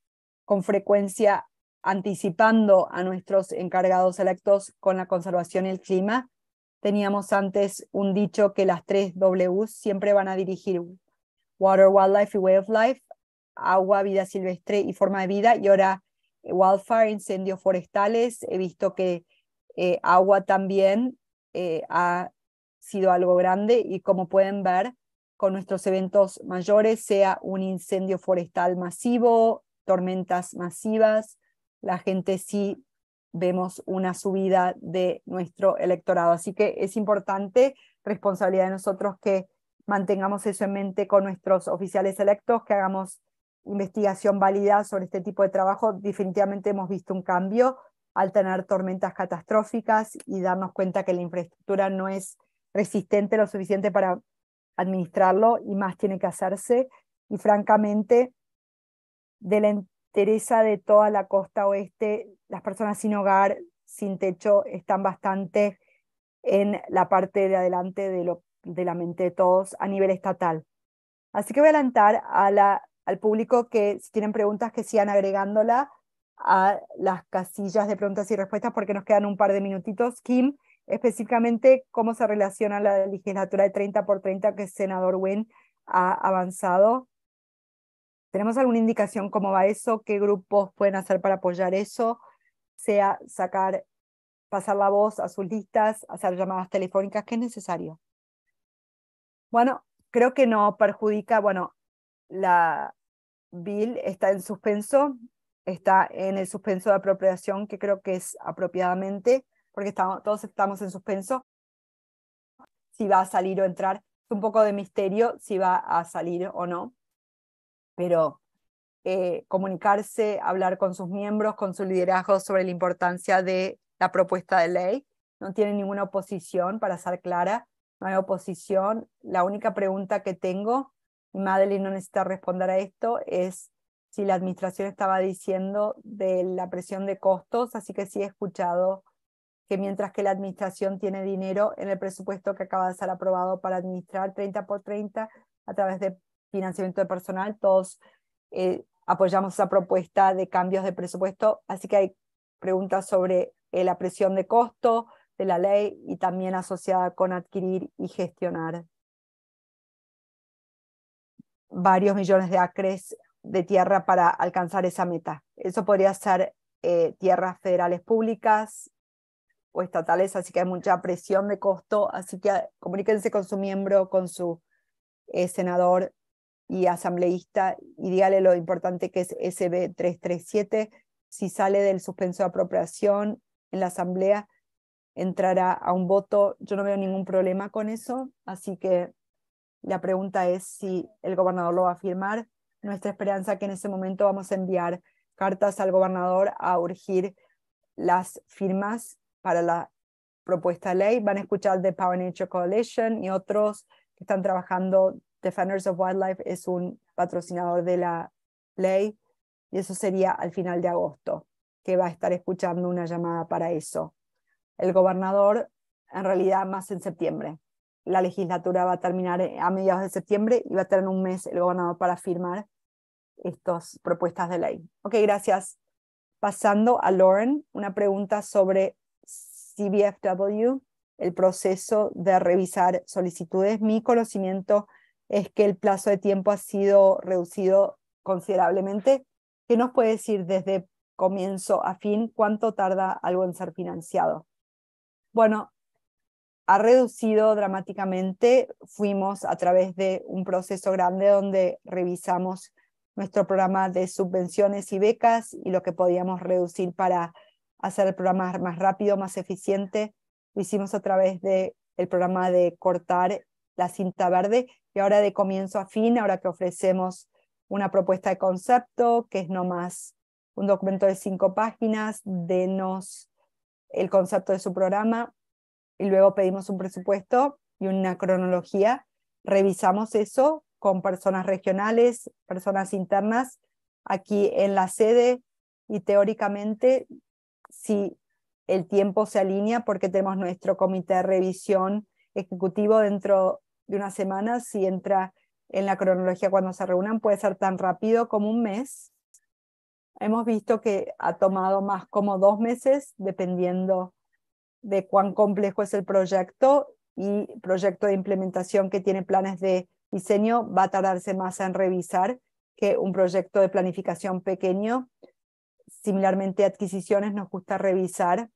con frecuencia anticipando a nuestros encargados electos con la conservación y el clima. Teníamos antes un dicho que las tres W siempre van a dirigir Water, Wildlife y Way of Life, agua, vida silvestre y forma de vida, y ahora wildfire, incendios forestales. He visto que eh, agua también eh, ha sido algo grande y como pueden ver con nuestros eventos mayores, sea un incendio forestal masivo, tormentas masivas, la gente sí vemos una subida de nuestro electorado. Así que es importante, responsabilidad de nosotros que mantengamos eso en mente con nuestros oficiales electos, que hagamos investigación válida sobre este tipo de trabajo. Definitivamente hemos visto un cambio al tener tormentas catastróficas y darnos cuenta que la infraestructura no es resistente lo suficiente para administrarlo y más tiene que hacerse. Y francamente, de la entereza de toda la costa oeste, las personas sin hogar, sin techo, están bastante en la parte de adelante de, la mente de todos a nivel estatal. Así que voy a adelantar al público que si tienen preguntas que sigan agregándola a las casillas de preguntas y respuestas porque nos quedan un par de minutitos. Kim, específicamente, ¿cómo se relaciona la legislatura de 30 por 30 que el senador Wen ha avanzado? ¿Tenemos alguna indicación cómo va eso? ¿Qué grupos pueden hacer para apoyar eso? Sea sacar, pasar la voz a sus listas, hacer llamadas telefónicas, ¿qué es necesario? Bueno, creo que no perjudica, bueno, la bill está en suspenso, está en el suspenso de apropiación, que creo que es apropiadamente, porque estamos, todos estamos en suspenso, si va a salir o entrar. Es un poco de misterio si va a salir o no, pero eh, comunicarse, hablar con sus miembros, con su liderazgo sobre la importancia de la propuesta de ley. No tiene ninguna oposición, para ser clara, no hay oposición. La única pregunta que tengo, y Madeline no necesita responder a esto, es si la administración estaba diciendo de la presión de costos, así que sí he escuchado que mientras que la administración tiene dinero en el presupuesto que acaba de ser aprobado para administrar 30 por 30 a través de financiamiento de personal, todos eh, apoyamos esa propuesta de cambios de presupuesto, así que hay preguntas sobre eh, la presión de costo de la ley y también asociada con adquirir y gestionar varios millones de acres de tierra para alcanzar esa meta. Eso podría ser eh, tierras federales públicas o estatales, así que hay mucha presión de costo, así que ah, comuníquense con su miembro, con su eh, senador y asambleísta y dígale lo importante que es SB 337. Si sale del suspenso de apropiación en la asamblea, entrará a un voto. Yo no veo ningún problema con eso, así que la pregunta es si el gobernador lo va a firmar nuestra esperanza que en ese momento vamos a enviar cartas al gobernador a urgir las firmas para la propuesta de ley. Van a escuchar de Power Nature Coalition y otros que están trabajando. Defenders of Wildlife es un patrocinador de la ley y eso sería al final de agosto, que va a estar escuchando una llamada para eso. El gobernador, en realidad, más en septiembre. La legislatura va a terminar a mediados de septiembre y va a tener un mes el gobernador para firmar estas propuestas de ley. Ok, gracias. Pasando a Lauren, una pregunta sobre CBFW, el proceso de revisar solicitudes. Mi conocimiento es que el plazo de tiempo ha sido reducido considerablemente. ¿Qué nos puede decir desde comienzo a fin cuánto tarda algo en ser financiado? Bueno, ha reducido dramáticamente. Fuimos a través de un proceso grande donde revisamos nuestro programa de subvenciones y becas y lo que podíamos reducir para hacer el programa más rápido, más eficiente. Lo hicimos a través del programa de cortar la cinta verde y ahora de comienzo a fin, ahora que ofrecemos una propuesta de concepto que es no más un documento de cinco páginas, denos el concepto de su programa y luego pedimos un presupuesto y una cronología. Revisamos eso, con personas regionales, personas internas, aquí en la sede y teóricamente si el tiempo se alinea, porque tenemos nuestro comité de revisión ejecutivo dentro de unas semanas, si entra en la cronología cuando se reúnan, puede ser tan rápido como un mes. Hemos visto que ha tomado más como dos meses, dependiendo de cuán complejo es el proyecto y proyecto de implementación que tiene planes de diseño va a tardarse más en revisar que un proyecto de planificación pequeño. Similarmente, adquisiciones nos gusta revisar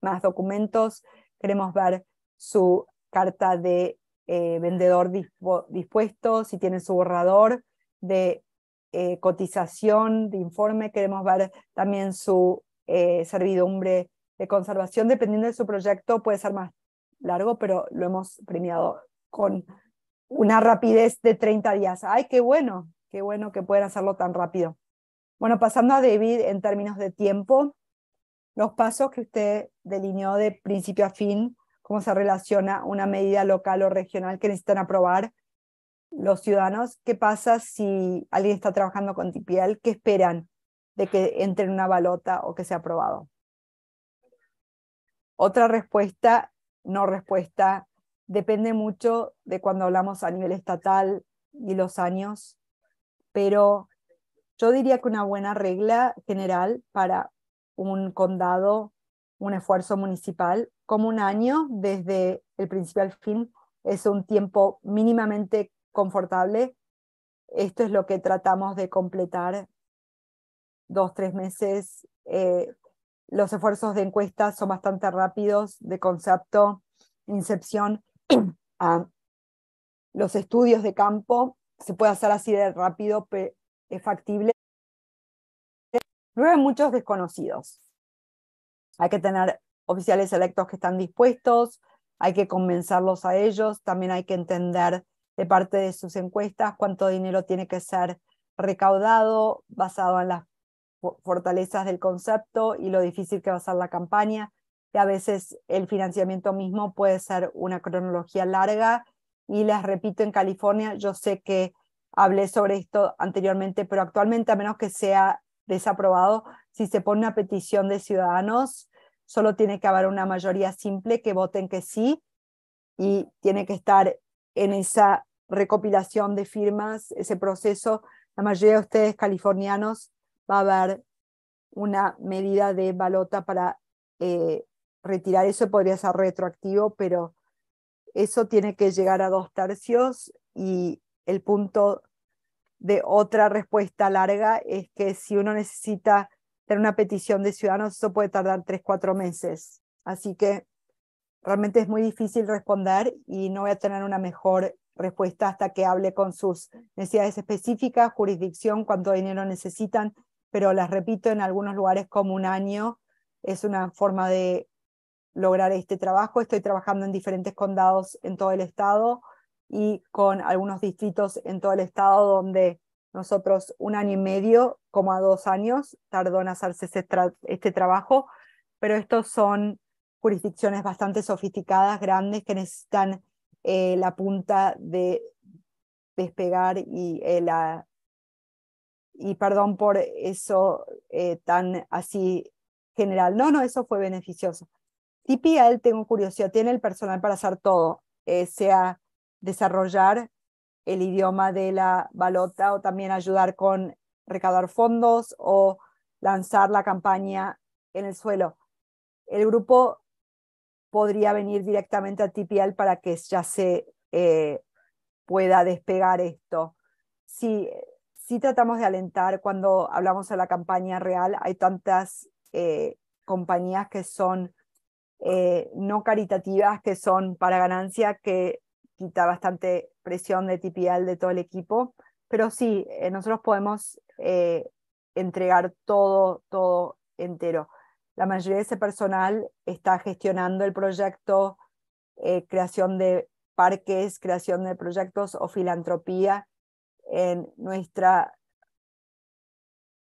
más documentos. Queremos ver su carta de eh, vendedor dispuesto, si tiene su borrador de eh, cotización, de informe. Queremos ver también su eh, servidumbre de conservación. Dependiendo de su proyecto, puede ser más largo, pero lo hemos premiado con una rapidez de 30 días. ¡Ay, qué bueno! Qué bueno que pueden hacerlo tan rápido. Bueno, pasando a David en términos de tiempo, los pasos que usted delineó de principio a fin, cómo se relaciona una medida local o regional que necesitan aprobar los ciudadanos, qué pasa si alguien está trabajando con Tipial, qué esperan de que entre en una balota o que sea aprobado. Otra respuesta, no respuesta depende mucho de cuando hablamos a nivel estatal y los años, pero yo diría que una buena regla general para un condado, un esfuerzo municipal, como un año desde el principio al fin, es un tiempo mínimamente confortable. Esto es lo que tratamos de completar dos, tres meses. Eh, los esfuerzos de encuesta son bastante rápidos de concepto, incepción, *clears throat* los estudios de campo, se puede hacer así de rápido, pero es factible. Luego hay muchos desconocidos. Hay que tener oficiales electos que están dispuestos, hay que convencerlos a ellos, también hay que entender de parte de sus encuestas cuánto dinero tiene que ser recaudado basado en las fortalezas del concepto y lo difícil que va a ser la campaña a veces el financiamiento mismo puede ser una cronología larga y les repito, en California yo sé que hablé sobre esto anteriormente, pero actualmente a menos que sea desaprobado, si se pone una petición de ciudadanos, solo tiene que haber una mayoría simple que voten que sí y tiene que estar en esa recopilación de firmas, ese proceso. La mayoría de ustedes californianos va a haber una medida de balota para eh, retirar eso podría ser retroactivo, pero eso tiene que llegar a dos tercios y el punto de otra respuesta larga es que si uno necesita tener una petición de ciudadanos, eso puede tardar tres, cuatro meses. Así que realmente es muy difícil responder y no voy a tener una mejor respuesta hasta que hable con sus necesidades específicas, jurisdicción, cuánto dinero necesitan, pero las repito, en algunos lugares como un año es una forma de lograr este trabajo. Estoy trabajando en diferentes condados en todo el estado y con algunos distritos en todo el estado donde nosotros un año y medio, como a dos años, tardó en hacerse este, trabajo, pero estos son jurisdicciones bastante sofisticadas, grandes, que necesitan eh, la punta de despegar y eh, la... Y perdón por eso eh, tan así general. No, no, eso fue beneficioso. TPL, tengo curiosidad, tiene el personal para hacer todo, eh, sea desarrollar el idioma de la balota o también ayudar con recaudar fondos o lanzar la campaña en el suelo. El grupo podría venir directamente a TPL para que ya se eh, pueda despegar esto. Si, si tratamos de alentar cuando hablamos de la campaña real, hay tantas eh, compañías que son eh, no caritativas que son para ganancia, que quita bastante presión de tipial de todo el equipo. Pero sí, eh, nosotros podemos eh, entregar todo, todo entero. La mayoría de ese personal está gestionando el proyecto, creación de parques, creación de proyectos o filantropía. En nuestra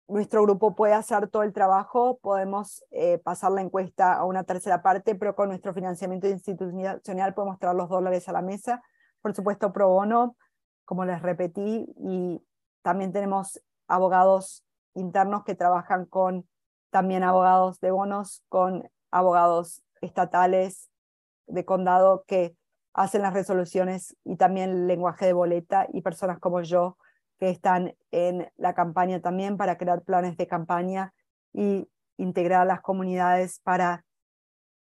nuestro grupo puede hacer todo el trabajo, podemos eh, pasar la encuesta a una tercera parte, pero con nuestro financiamiento institucional podemos traer los dólares a la mesa. Por supuesto, pro bono, como les repetí, y también tenemos abogados internos que trabajan con también abogados de bonos, con abogados estatales de condado que hacen las resoluciones y también el lenguaje de boleta y personas como yo que están en la campaña también para crear planes de campaña y integrar a las comunidades para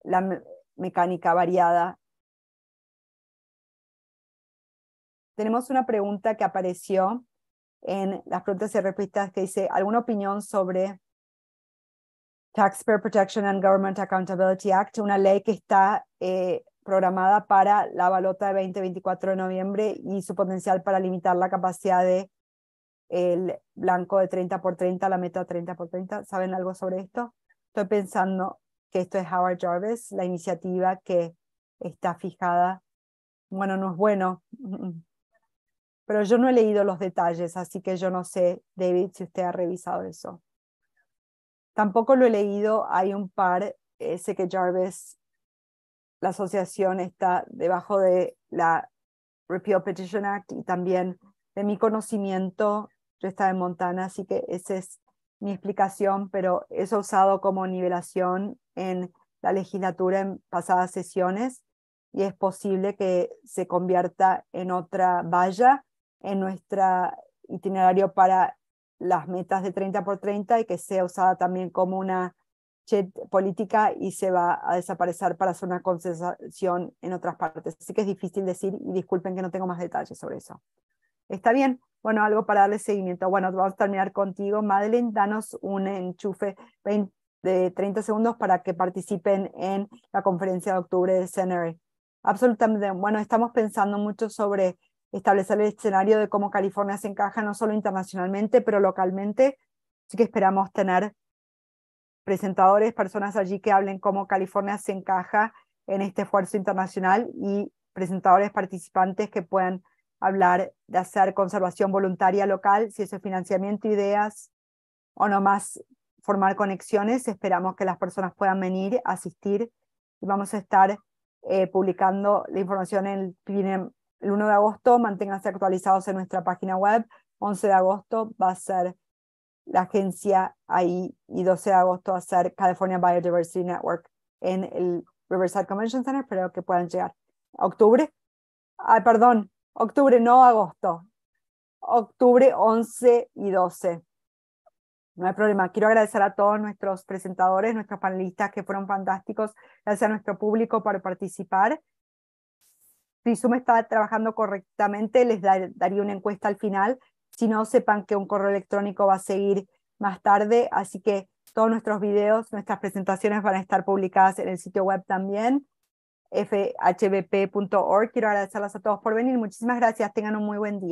la mecánica variada. Tenemos una pregunta que apareció en las preguntas y respuestas que dice, ¿alguna opinión sobre Taxpayer Protection and Government Accountability Act, una ley que está eh, programada para la balota de 2024 de noviembre y su potencial para limitar la capacidad de el blanco de 30 por 30, la meta 30 por 30. ¿Saben algo sobre esto? Estoy pensando que esto es Howard Jarvis, la iniciativa que está fijada. Bueno, no es bueno, pero yo no he leído los detalles, así que yo no sé, David, si usted ha revisado eso. Tampoco lo he leído, hay un par, sé que Jarvis, la asociación está debajo de la Repeal Petition Act y también de mi conocimiento yo estaba en Montana, así que esa es mi explicación, pero eso usado como nivelación en la legislatura en pasadas sesiones y es posible que se convierta en otra valla en nuestro itinerario para las metas de 30 por 30 y que sea usada también como una política y se va a desaparecer para hacer una concesión en otras partes. Así que es difícil decir y disculpen que no tengo más detalles sobre eso. Está bien, bueno, algo para darle seguimiento. Bueno, vamos a terminar contigo, Madeline. Danos un enchufe de 30 segundos para que participen en la conferencia de octubre de CNRI. Absolutamente. Bueno, estamos pensando mucho sobre establecer el escenario de cómo California se encaja no solo internacionalmente, pero localmente. Así que esperamos tener presentadores, personas allí que hablen cómo California se encaja en este esfuerzo internacional y presentadores participantes que puedan hablar de hacer conservación voluntaria local, si eso es financiamiento, ideas o nomás formar conexiones. Esperamos que las personas puedan venir, asistir y vamos a estar eh, publicando la información el, 1 de agosto. Manténganse actualizados en nuestra página web. 11 de agosto va a ser la agencia ahí y 12 de agosto va a ser California Biodiversity Network en el Riverside Convention Center. Espero que puedan llegar. Octubre, ay perdón, Octubre, no agosto. Octubre 11 y 12. No hay problema. Quiero agradecer a todos nuestros presentadores, nuestros panelistas que fueron fantásticos. Gracias a nuestro público por participar. Si Zoom está trabajando correctamente, les daría una encuesta al final. Si no, sepan que un correo electrónico va a seguir más tarde. Así que todos nuestros videos, nuestras presentaciones van a estar publicadas en el sitio web también fhbp.org. Quiero agradecerlas a todos por venir. Muchísimas gracias. Tengan un muy buen día.